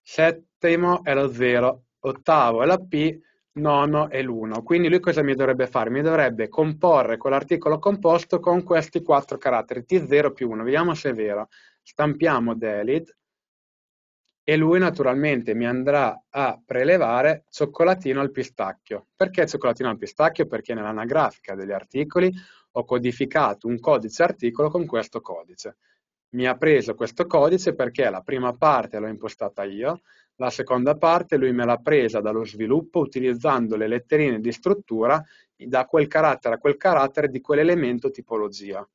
S1: settimo è lo 0, ottavo è la P, nono è l'1. Quindi lui cosa mi dovrebbe fare? Mi dovrebbe comporre quell'articolo composto con questi quattro caratteri, T0 più 1. Vediamo se è vero. Stampiamo delete, e lui naturalmente mi andrà a prelevare cioccolatino al pistacchio. Perché cioccolatino al pistacchio? Perché nell'anagrafica degli articoli ho codificato un codice articolo con questo codice. Mi ha preso questo codice perché la prima parte l'ho impostata io, la seconda parte lui me l'ha presa dallo sviluppo utilizzando le letterine di struttura da quel carattere a quel carattere di quell'elemento tipologia.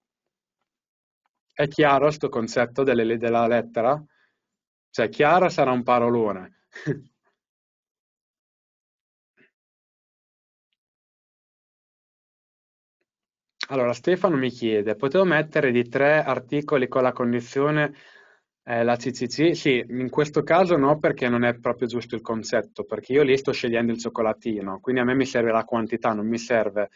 S2: È chiaro questo concetto delle, della lettera? Cioè Chiara sarà un parolone. Allora, Stefano mi chiede,
S1: potevo mettere di tre articoli con la condizione eh, la CCC? Sì, in questo caso no perché non è proprio giusto il concetto, perché io lì sto scegliendo il cioccolatino, quindi a me mi serve la quantità, non mi serve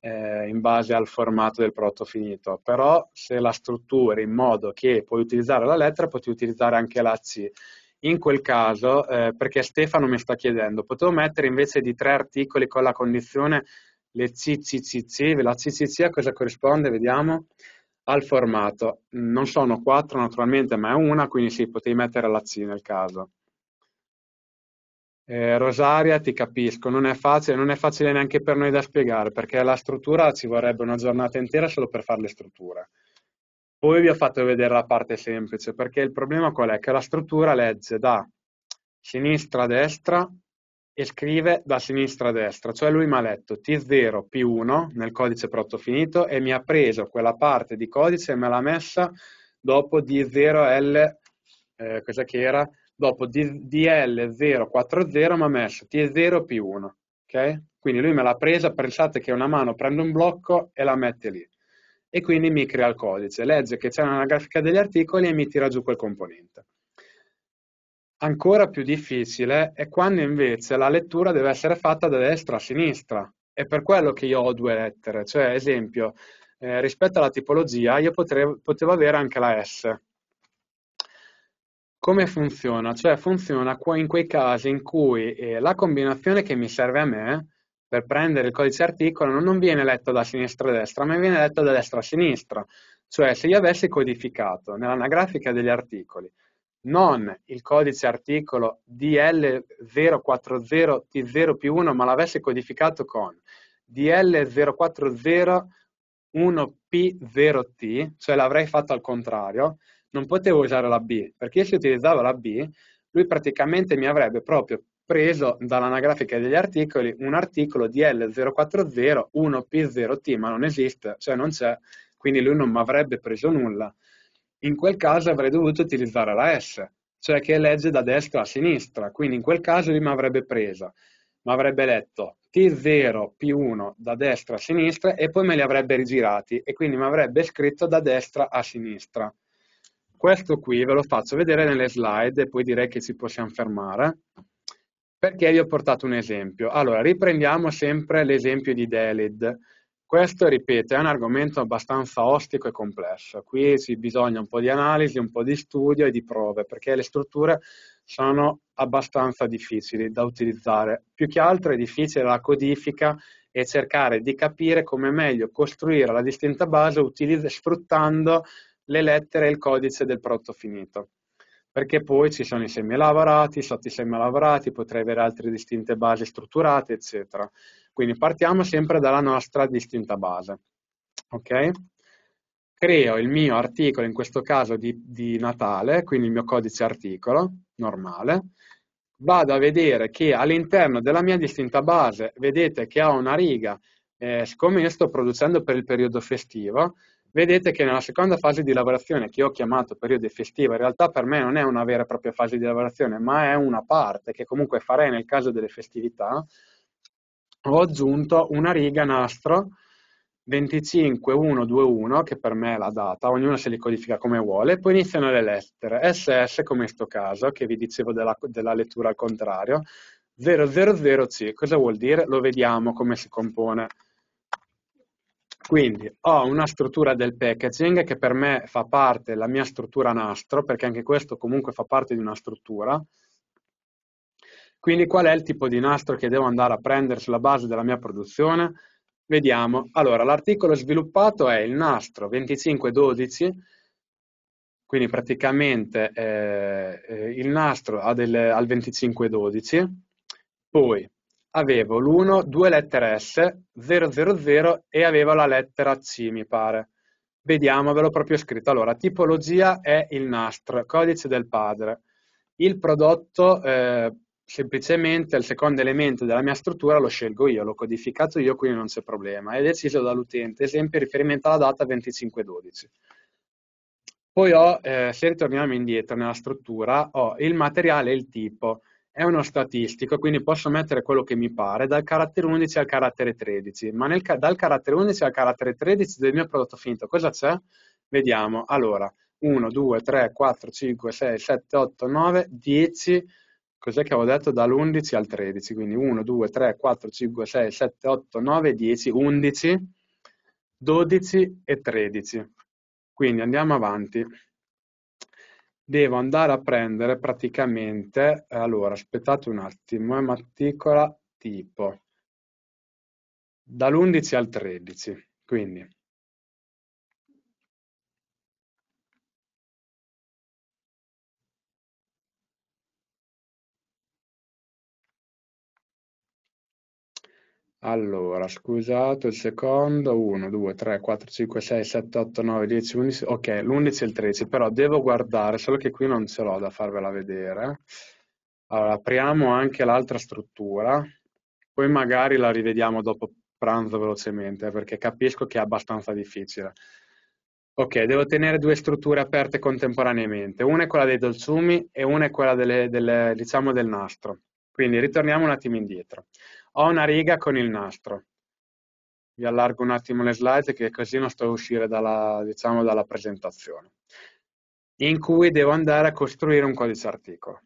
S1: eh, in base al formato del prodotto finito, però se la strutturi in modo che puoi utilizzare la lettera, puoi utilizzare anche la C. In quel caso, eh, perché Stefano mi sta chiedendo, potevo mettere invece di tre articoli con la condizione le CCCC, la CCC a cosa corrisponde? Vediamo al formato. Non sono quattro naturalmente, ma è una, quindi sì, potevi mettere la C nel caso. Eh, Rosaria, ti capisco, non è facile, non è facile neanche per noi da spiegare, perché la struttura ci vorrebbe una giornata intera solo per fare le strutture. Poi vi ho fatto vedere la parte semplice, perché il problema qual è? Che la struttura legge da sinistra a destra e scrive da sinistra a destra, cioè lui mi ha letto T0 P1 nel codice prodotto finito e mi ha preso quella parte di codice e me l'ha messa dopo D0L, eh, cosa che era? dopo DL040 mi ha messo T0 più 1, ok? Quindi lui me l'ha presa, pensate che una mano prende un blocco e la mette lì. E quindi mi crea il codice, legge che c'è una grafica degli articoli e mi tira giù quel componente. Ancora più difficile è quando invece la lettura deve essere fatta da destra a sinistra. È per quello che io ho due lettere. Cioè, esempio, eh, rispetto alla tipologia, io potevo, potevo avere anche la S, come funziona? Cioè funziona in quei casi in cui eh, la combinazione che mi serve a me per prendere il codice articolo non viene letta da sinistra a destra, ma viene letta da destra a sinistra. Cioè se io avessi codificato nell'anagrafica degli articoli non il codice articolo DL040T0 più 1, ma l'avessi codificato con DL0401P0T, cioè l'avrei fatto al contrario, non potevo usare la B, perché se utilizzavo la B, lui praticamente mi avrebbe proprio preso dall'anagrafica degli articoli un articolo di L040 1P0T, ma non esiste, cioè non c'è, quindi lui non mi avrebbe preso nulla. In quel caso avrei dovuto utilizzare la S, cioè che legge da destra a sinistra, quindi in quel caso lui mi avrebbe presa, mi avrebbe letto T0, P1 da destra a sinistra e poi me li avrebbe rigirati e quindi mi avrebbe scritto da destra a sinistra. Questo qui ve lo faccio vedere nelle slide e poi direi che ci possiamo fermare perché vi ho portato un esempio. Allora, riprendiamo sempre l'esempio di Delid. Questo, ripeto, è un argomento abbastanza ostico e complesso. Qui ci bisogna un po' di analisi, un po' di studio e di prove, perché le strutture sono abbastanza difficili da utilizzare. Più che altro è difficile la codifica e cercare di capire come meglio costruire la distinta base sfruttando le lettere e il codice del prodotto finito. Perché poi ci sono i semi semilavorati, i semi lavorati, potrei avere altre distinte basi strutturate, eccetera. Quindi partiamo sempre dalla nostra distinta base. Ok? Creo il mio articolo, in questo caso di, di Natale, quindi il mio codice articolo normale, vado a vedere che all'interno della mia distinta base, vedete che ho una riga, eh, siccome io sto producendo per il periodo festivo, vedete che nella seconda fase di lavorazione che ho chiamato periodo festivo, in realtà per me non è una vera e propria fase di lavorazione, ma è una parte che comunque farei nel caso delle festività, ho aggiunto una riga nastro 25121, che per me è la data, ognuno se li codifica come vuole, poi iniziano le lettere, SS come in questo caso, che vi dicevo della, della lettura al contrario, 000C, cosa vuol dire? Lo vediamo come si compone quindi ho una struttura del packaging che per me fa parte della mia struttura nastro, perché anche questo comunque fa parte di una struttura. Quindi qual è il tipo di nastro che devo andare a prendere sulla base della mia produzione? Vediamo. Allora, l'articolo sviluppato è il nastro 2512, quindi praticamente eh, eh il nastro delle, al 2512. Poi avevo l'1, due lettere S, 000 e avevo la lettera C, mi pare. Vediamo, ve l'ho proprio scritto. Allora, tipologia è il NASTR, codice del padre. Il prodotto, eh, semplicemente, il secondo elemento della mia struttura lo scelgo io, l'ho codificato io, quindi non c'è problema. È deciso dall'utente, esempio, riferimento alla data 2512. Poi ho, eh, se ritorniamo indietro nella struttura, ho il materiale e il tipo è uno statistico, quindi posso mettere quello che mi pare dal carattere 11 al carattere 13, ma nel, dal carattere 11 al carattere 13 del mio prodotto finito cosa c'è? Vediamo, allora, 1, 2, 3, 4, 5, 6, 7, 8, 9, 10, cos'è che avevo detto? Dall'11 al 13, quindi 1, 2, 3, 4, 5, 6, 7, 8, 9, 10, 11, 12 e 13. Quindi andiamo avanti devo andare a prendere praticamente, eh, allora aspettate un attimo, è eh, matricola tipo
S2: dall'11 al 13, quindi Allora, scusate, il secondo, 1, 2, 3, 4, 5, 6, 7, 8,
S1: 9, 10, 11, ok, l'11 e il 13, però devo guardare, solo che qui non ce l'ho da farvela vedere. Allora, apriamo anche l'altra struttura, poi magari la rivediamo dopo pranzo velocemente, perché capisco che è abbastanza difficile. Ok, devo tenere due strutture aperte contemporaneamente, una è quella dei dolciumi e una è quella delle, delle, diciamo del nastro. Quindi ritorniamo un attimo indietro. Ho una riga con il nastro. Vi allargo un attimo le slide che così non sto a uscire dalla, diciamo, dalla presentazione. In cui devo andare a costruire un codice articolo.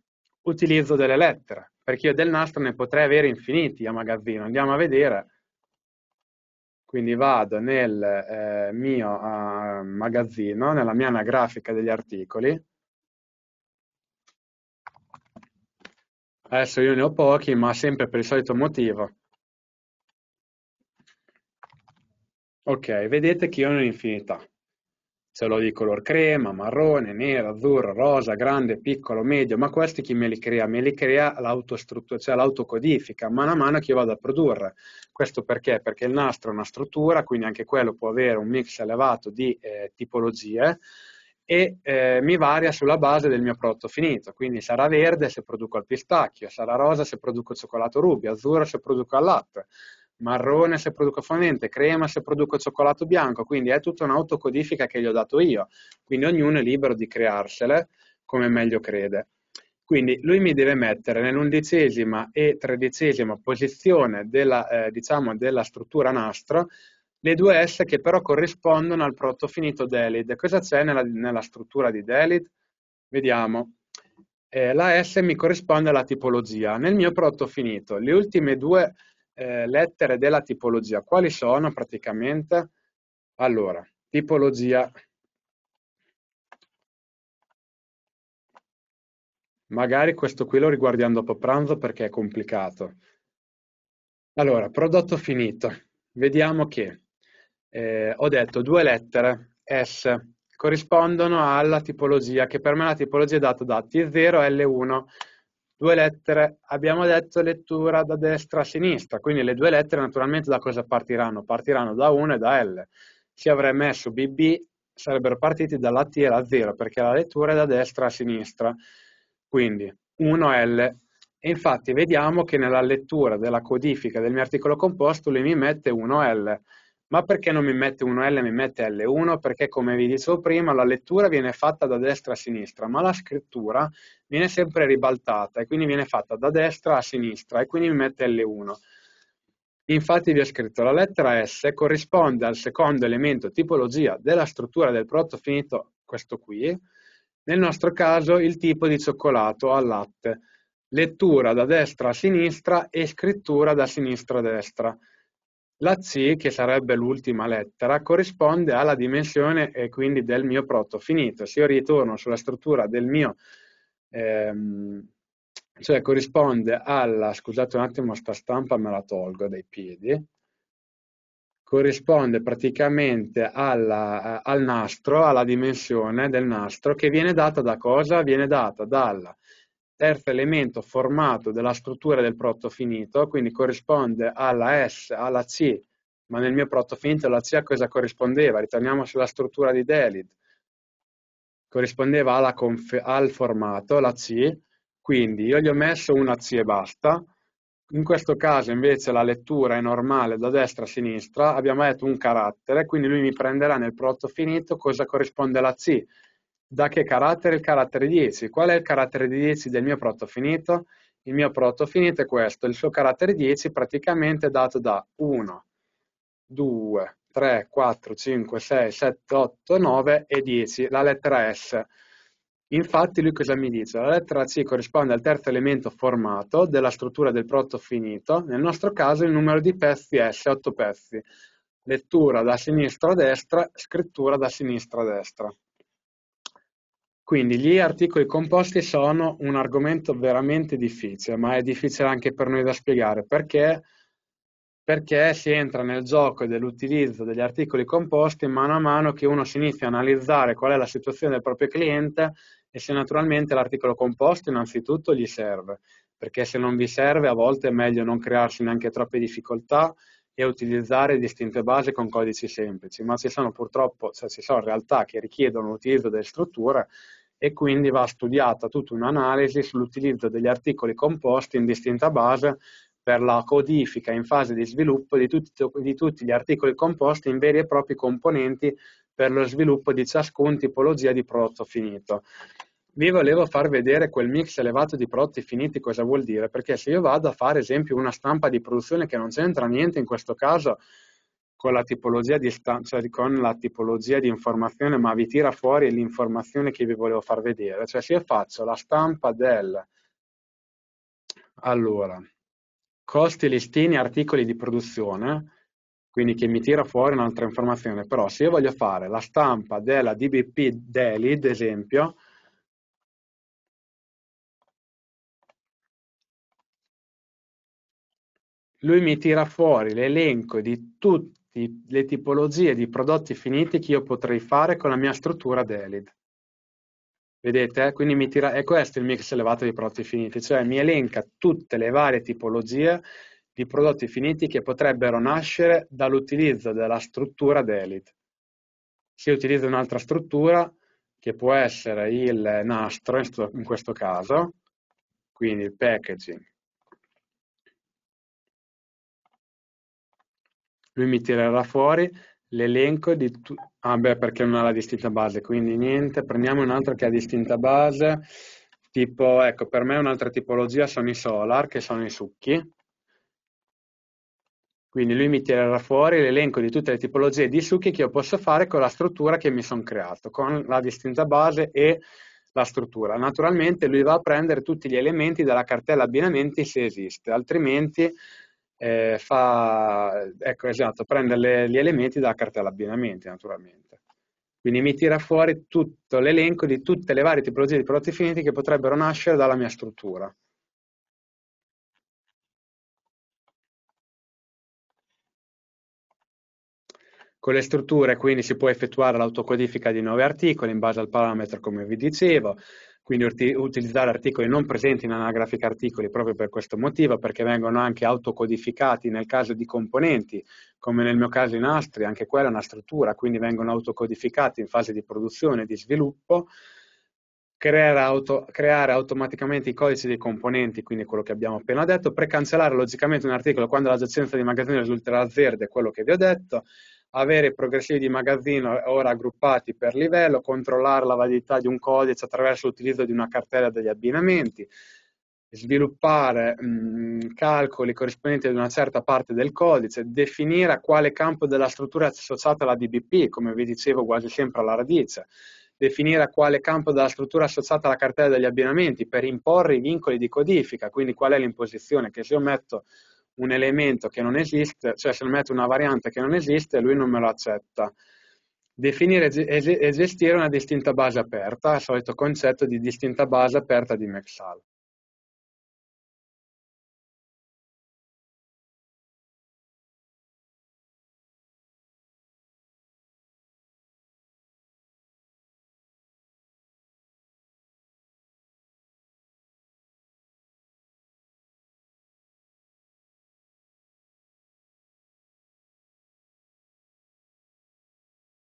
S1: Utilizzo delle lettere, perché io del nastro ne potrei avere infiniti a magazzino. Andiamo a vedere. Quindi vado nel eh, mio eh, magazzino, nella mia anagrafica degli articoli, Adesso io ne ho pochi, ma sempre per il solito motivo. Ok, vedete che io ne ho un'infinità. Ce l'ho di color crema, marrone, nero, azzurro, rosa, grande, piccolo, medio, ma questi chi me li crea? Me li crea l'autostruttura, cioè l'autocodifica, mano a mano che io vado a produrre. Questo perché? Perché il nastro è una struttura, quindi anche quello può avere un mix elevato di eh, tipologie, e eh, mi varia sulla base del mio prodotto finito, quindi sarà verde se produco al pistacchio, sarà rosa se produco cioccolato rubio, azzurro se produco al latte, marrone se produco fondente, crema se produco cioccolato bianco, quindi è tutta un'autocodifica che gli ho dato io, quindi ognuno è libero di crearsele come meglio crede. Quindi lui mi deve mettere nell'undicesima e tredicesima posizione della, eh, diciamo, della struttura nastro le due S che però corrispondono al prodotto finito Delid. Cosa c'è nella, nella struttura di Delid? Vediamo. Eh, la S mi corrisponde alla tipologia. Nel mio prodotto finito, le ultime due eh,
S2: lettere della tipologia, quali sono praticamente? Allora, tipologia Magari questo qui lo riguardiamo dopo pranzo perché è complicato. Allora,
S1: prodotto finito. Vediamo che eh, ho detto due lettere S corrispondono alla tipologia, che per me la tipologia è data da T0 e L1. Due lettere, abbiamo detto lettura da destra a sinistra, quindi le due lettere naturalmente da cosa partiranno? Partiranno da 1 e da L. Se avrei messo BB sarebbero partiti dalla T e la 0, perché la lettura è da destra a sinistra, quindi 1L. E infatti vediamo che nella lettura della codifica del mio articolo composto lui mi mette 1L ma perché non mi mette 1L, e mi mette L1? Perché come vi dicevo prima, la lettura viene fatta da destra a sinistra, ma la scrittura viene sempre ribaltata e quindi viene fatta da destra a sinistra e quindi mi mette L1. Infatti vi ho scritto la lettera S corrisponde al secondo elemento tipologia della struttura del prodotto finito, questo qui, nel nostro caso il tipo di cioccolato al latte, lettura da destra a sinistra e scrittura da sinistra a destra. La C, che sarebbe l'ultima lettera, corrisponde alla dimensione e eh, quindi del mio prodotto finito. Se io ritorno sulla struttura del mio, ehm, cioè corrisponde alla, scusate un attimo sta stampa me la tolgo dai piedi, corrisponde praticamente alla, eh, al nastro, alla dimensione del nastro, che viene data da cosa? Viene data dalla terzo elemento formato della struttura del prodotto finito, quindi corrisponde alla S, alla C, ma nel mio prodotto finito la C a cosa corrispondeva? Ritorniamo sulla struttura di Delid. Corrispondeva al formato, la C, quindi io gli ho messo una C e basta. In questo caso invece la lettura è normale da destra a sinistra, abbiamo detto un carattere, quindi lui mi prenderà nel prodotto finito cosa corrisponde alla C, da che carattere? Il carattere 10. Qual è il carattere 10 del mio prodotto finito? Il mio prodotto finito è questo, il suo carattere 10 praticamente è dato da 1, 2, 3, 4, 5, 6, 7, 8, 9 e 10, la lettera S. Infatti lui cosa mi dice? La lettera C corrisponde al terzo elemento formato della struttura del prodotto finito, nel nostro caso il numero di pezzi S, 8 pezzi. Lettura da sinistra a destra, scrittura da sinistra a destra. Quindi gli articoli composti sono un argomento veramente difficile, ma è difficile anche per noi da spiegare perché, perché si entra nel gioco dell'utilizzo degli articoli composti mano a mano che uno si inizia a analizzare qual è la situazione del proprio cliente e se naturalmente l'articolo composto innanzitutto gli serve, perché se non vi serve a volte è meglio non crearsi neanche troppe difficoltà e utilizzare distinte basi con codici semplici, ma ci sono purtroppo, cioè ci sono realtà che richiedono l'utilizzo delle strutture e quindi va studiata tutta un'analisi sull'utilizzo degli articoli composti in distinta base per la codifica in fase di sviluppo di, tutto, di tutti gli articoli composti in veri e propri componenti per lo sviluppo di ciascun tipologia di prodotto finito. Vi volevo far vedere quel mix elevato di prodotti finiti cosa vuol dire, perché se io vado a fare esempio una stampa di produzione che non c'entra niente in questo caso, con la tipologia di, cioè con la tipologia di informazione, ma vi tira fuori l'informazione che vi volevo far vedere. Cioè se io faccio la stampa del... Allora, costi, listini, articoli di produzione, quindi che mi tira fuori un'altra informazione, però se io voglio fare la stampa
S2: della DBP Daily, ad esempio, lui mi tira fuori l'elenco di tutti tip le tipologie di prodotti finiti che io potrei fare
S1: con la mia struttura Delid. Vedete? Eh? Quindi mi tira, è questo il mix elevato di prodotti finiti, cioè mi elenca tutte le varie tipologie di prodotti finiti che potrebbero nascere dall'utilizzo della struttura Delid. Se utilizzo un'altra
S2: struttura, che può essere il nastro in questo caso, quindi il packaging, lui mi tirerà fuori l'elenco di tutti. Ah beh, perché non ha la
S1: distinta base, quindi niente, prendiamo un altro che ha distinta base, tipo, ecco, per me un'altra tipologia sono i solar, che sono i succhi. Quindi lui mi tirerà fuori l'elenco di tutte le tipologie di succhi che io posso fare con la struttura che mi sono creato, con la distinta base e la struttura. Naturalmente lui va a prendere tutti gli elementi dalla cartella abbinamenti se esiste, altrimenti eh, fa, ecco esatto, prende le, gli elementi dalla cartella abbinamenti naturalmente. Quindi
S2: mi tira fuori tutto l'elenco di tutte le varie tipologie di prodotti finiti che potrebbero nascere dalla mia struttura. Con le strutture quindi si può effettuare l'autocodifica
S1: di nuovi articoli in base al parametro come vi dicevo, quindi utilizzare articoli non presenti in anagrafica articoli proprio per questo motivo, perché vengono anche autocodificati nel caso di componenti, come nel mio caso in Astri, anche quella è una struttura, quindi vengono autocodificati in fase di produzione e di sviluppo, creare, auto, creare automaticamente i codici dei componenti, quindi quello che abbiamo appena detto, precancellare logicamente un articolo quando la giacenza di magazzino risulterà a zero, è quello che vi ho detto, avere i progressivi di magazzino ora aggruppati per livello, controllare la validità di un codice attraverso l'utilizzo di una cartella degli abbinamenti, sviluppare mh, calcoli corrispondenti ad una certa parte del codice, definire a quale campo della struttura è associata la DBP, come vi dicevo quasi sempre alla radice, definire a quale campo della struttura è associata la cartella degli abbinamenti per imporre i vincoli di codifica, quindi qual è l'imposizione che se io metto un elemento che non esiste, cioè se metto una variante che non esiste, lui non me lo accetta. Definire e
S2: gestire una distinta base aperta, il solito concetto di distinta base aperta di Mexal.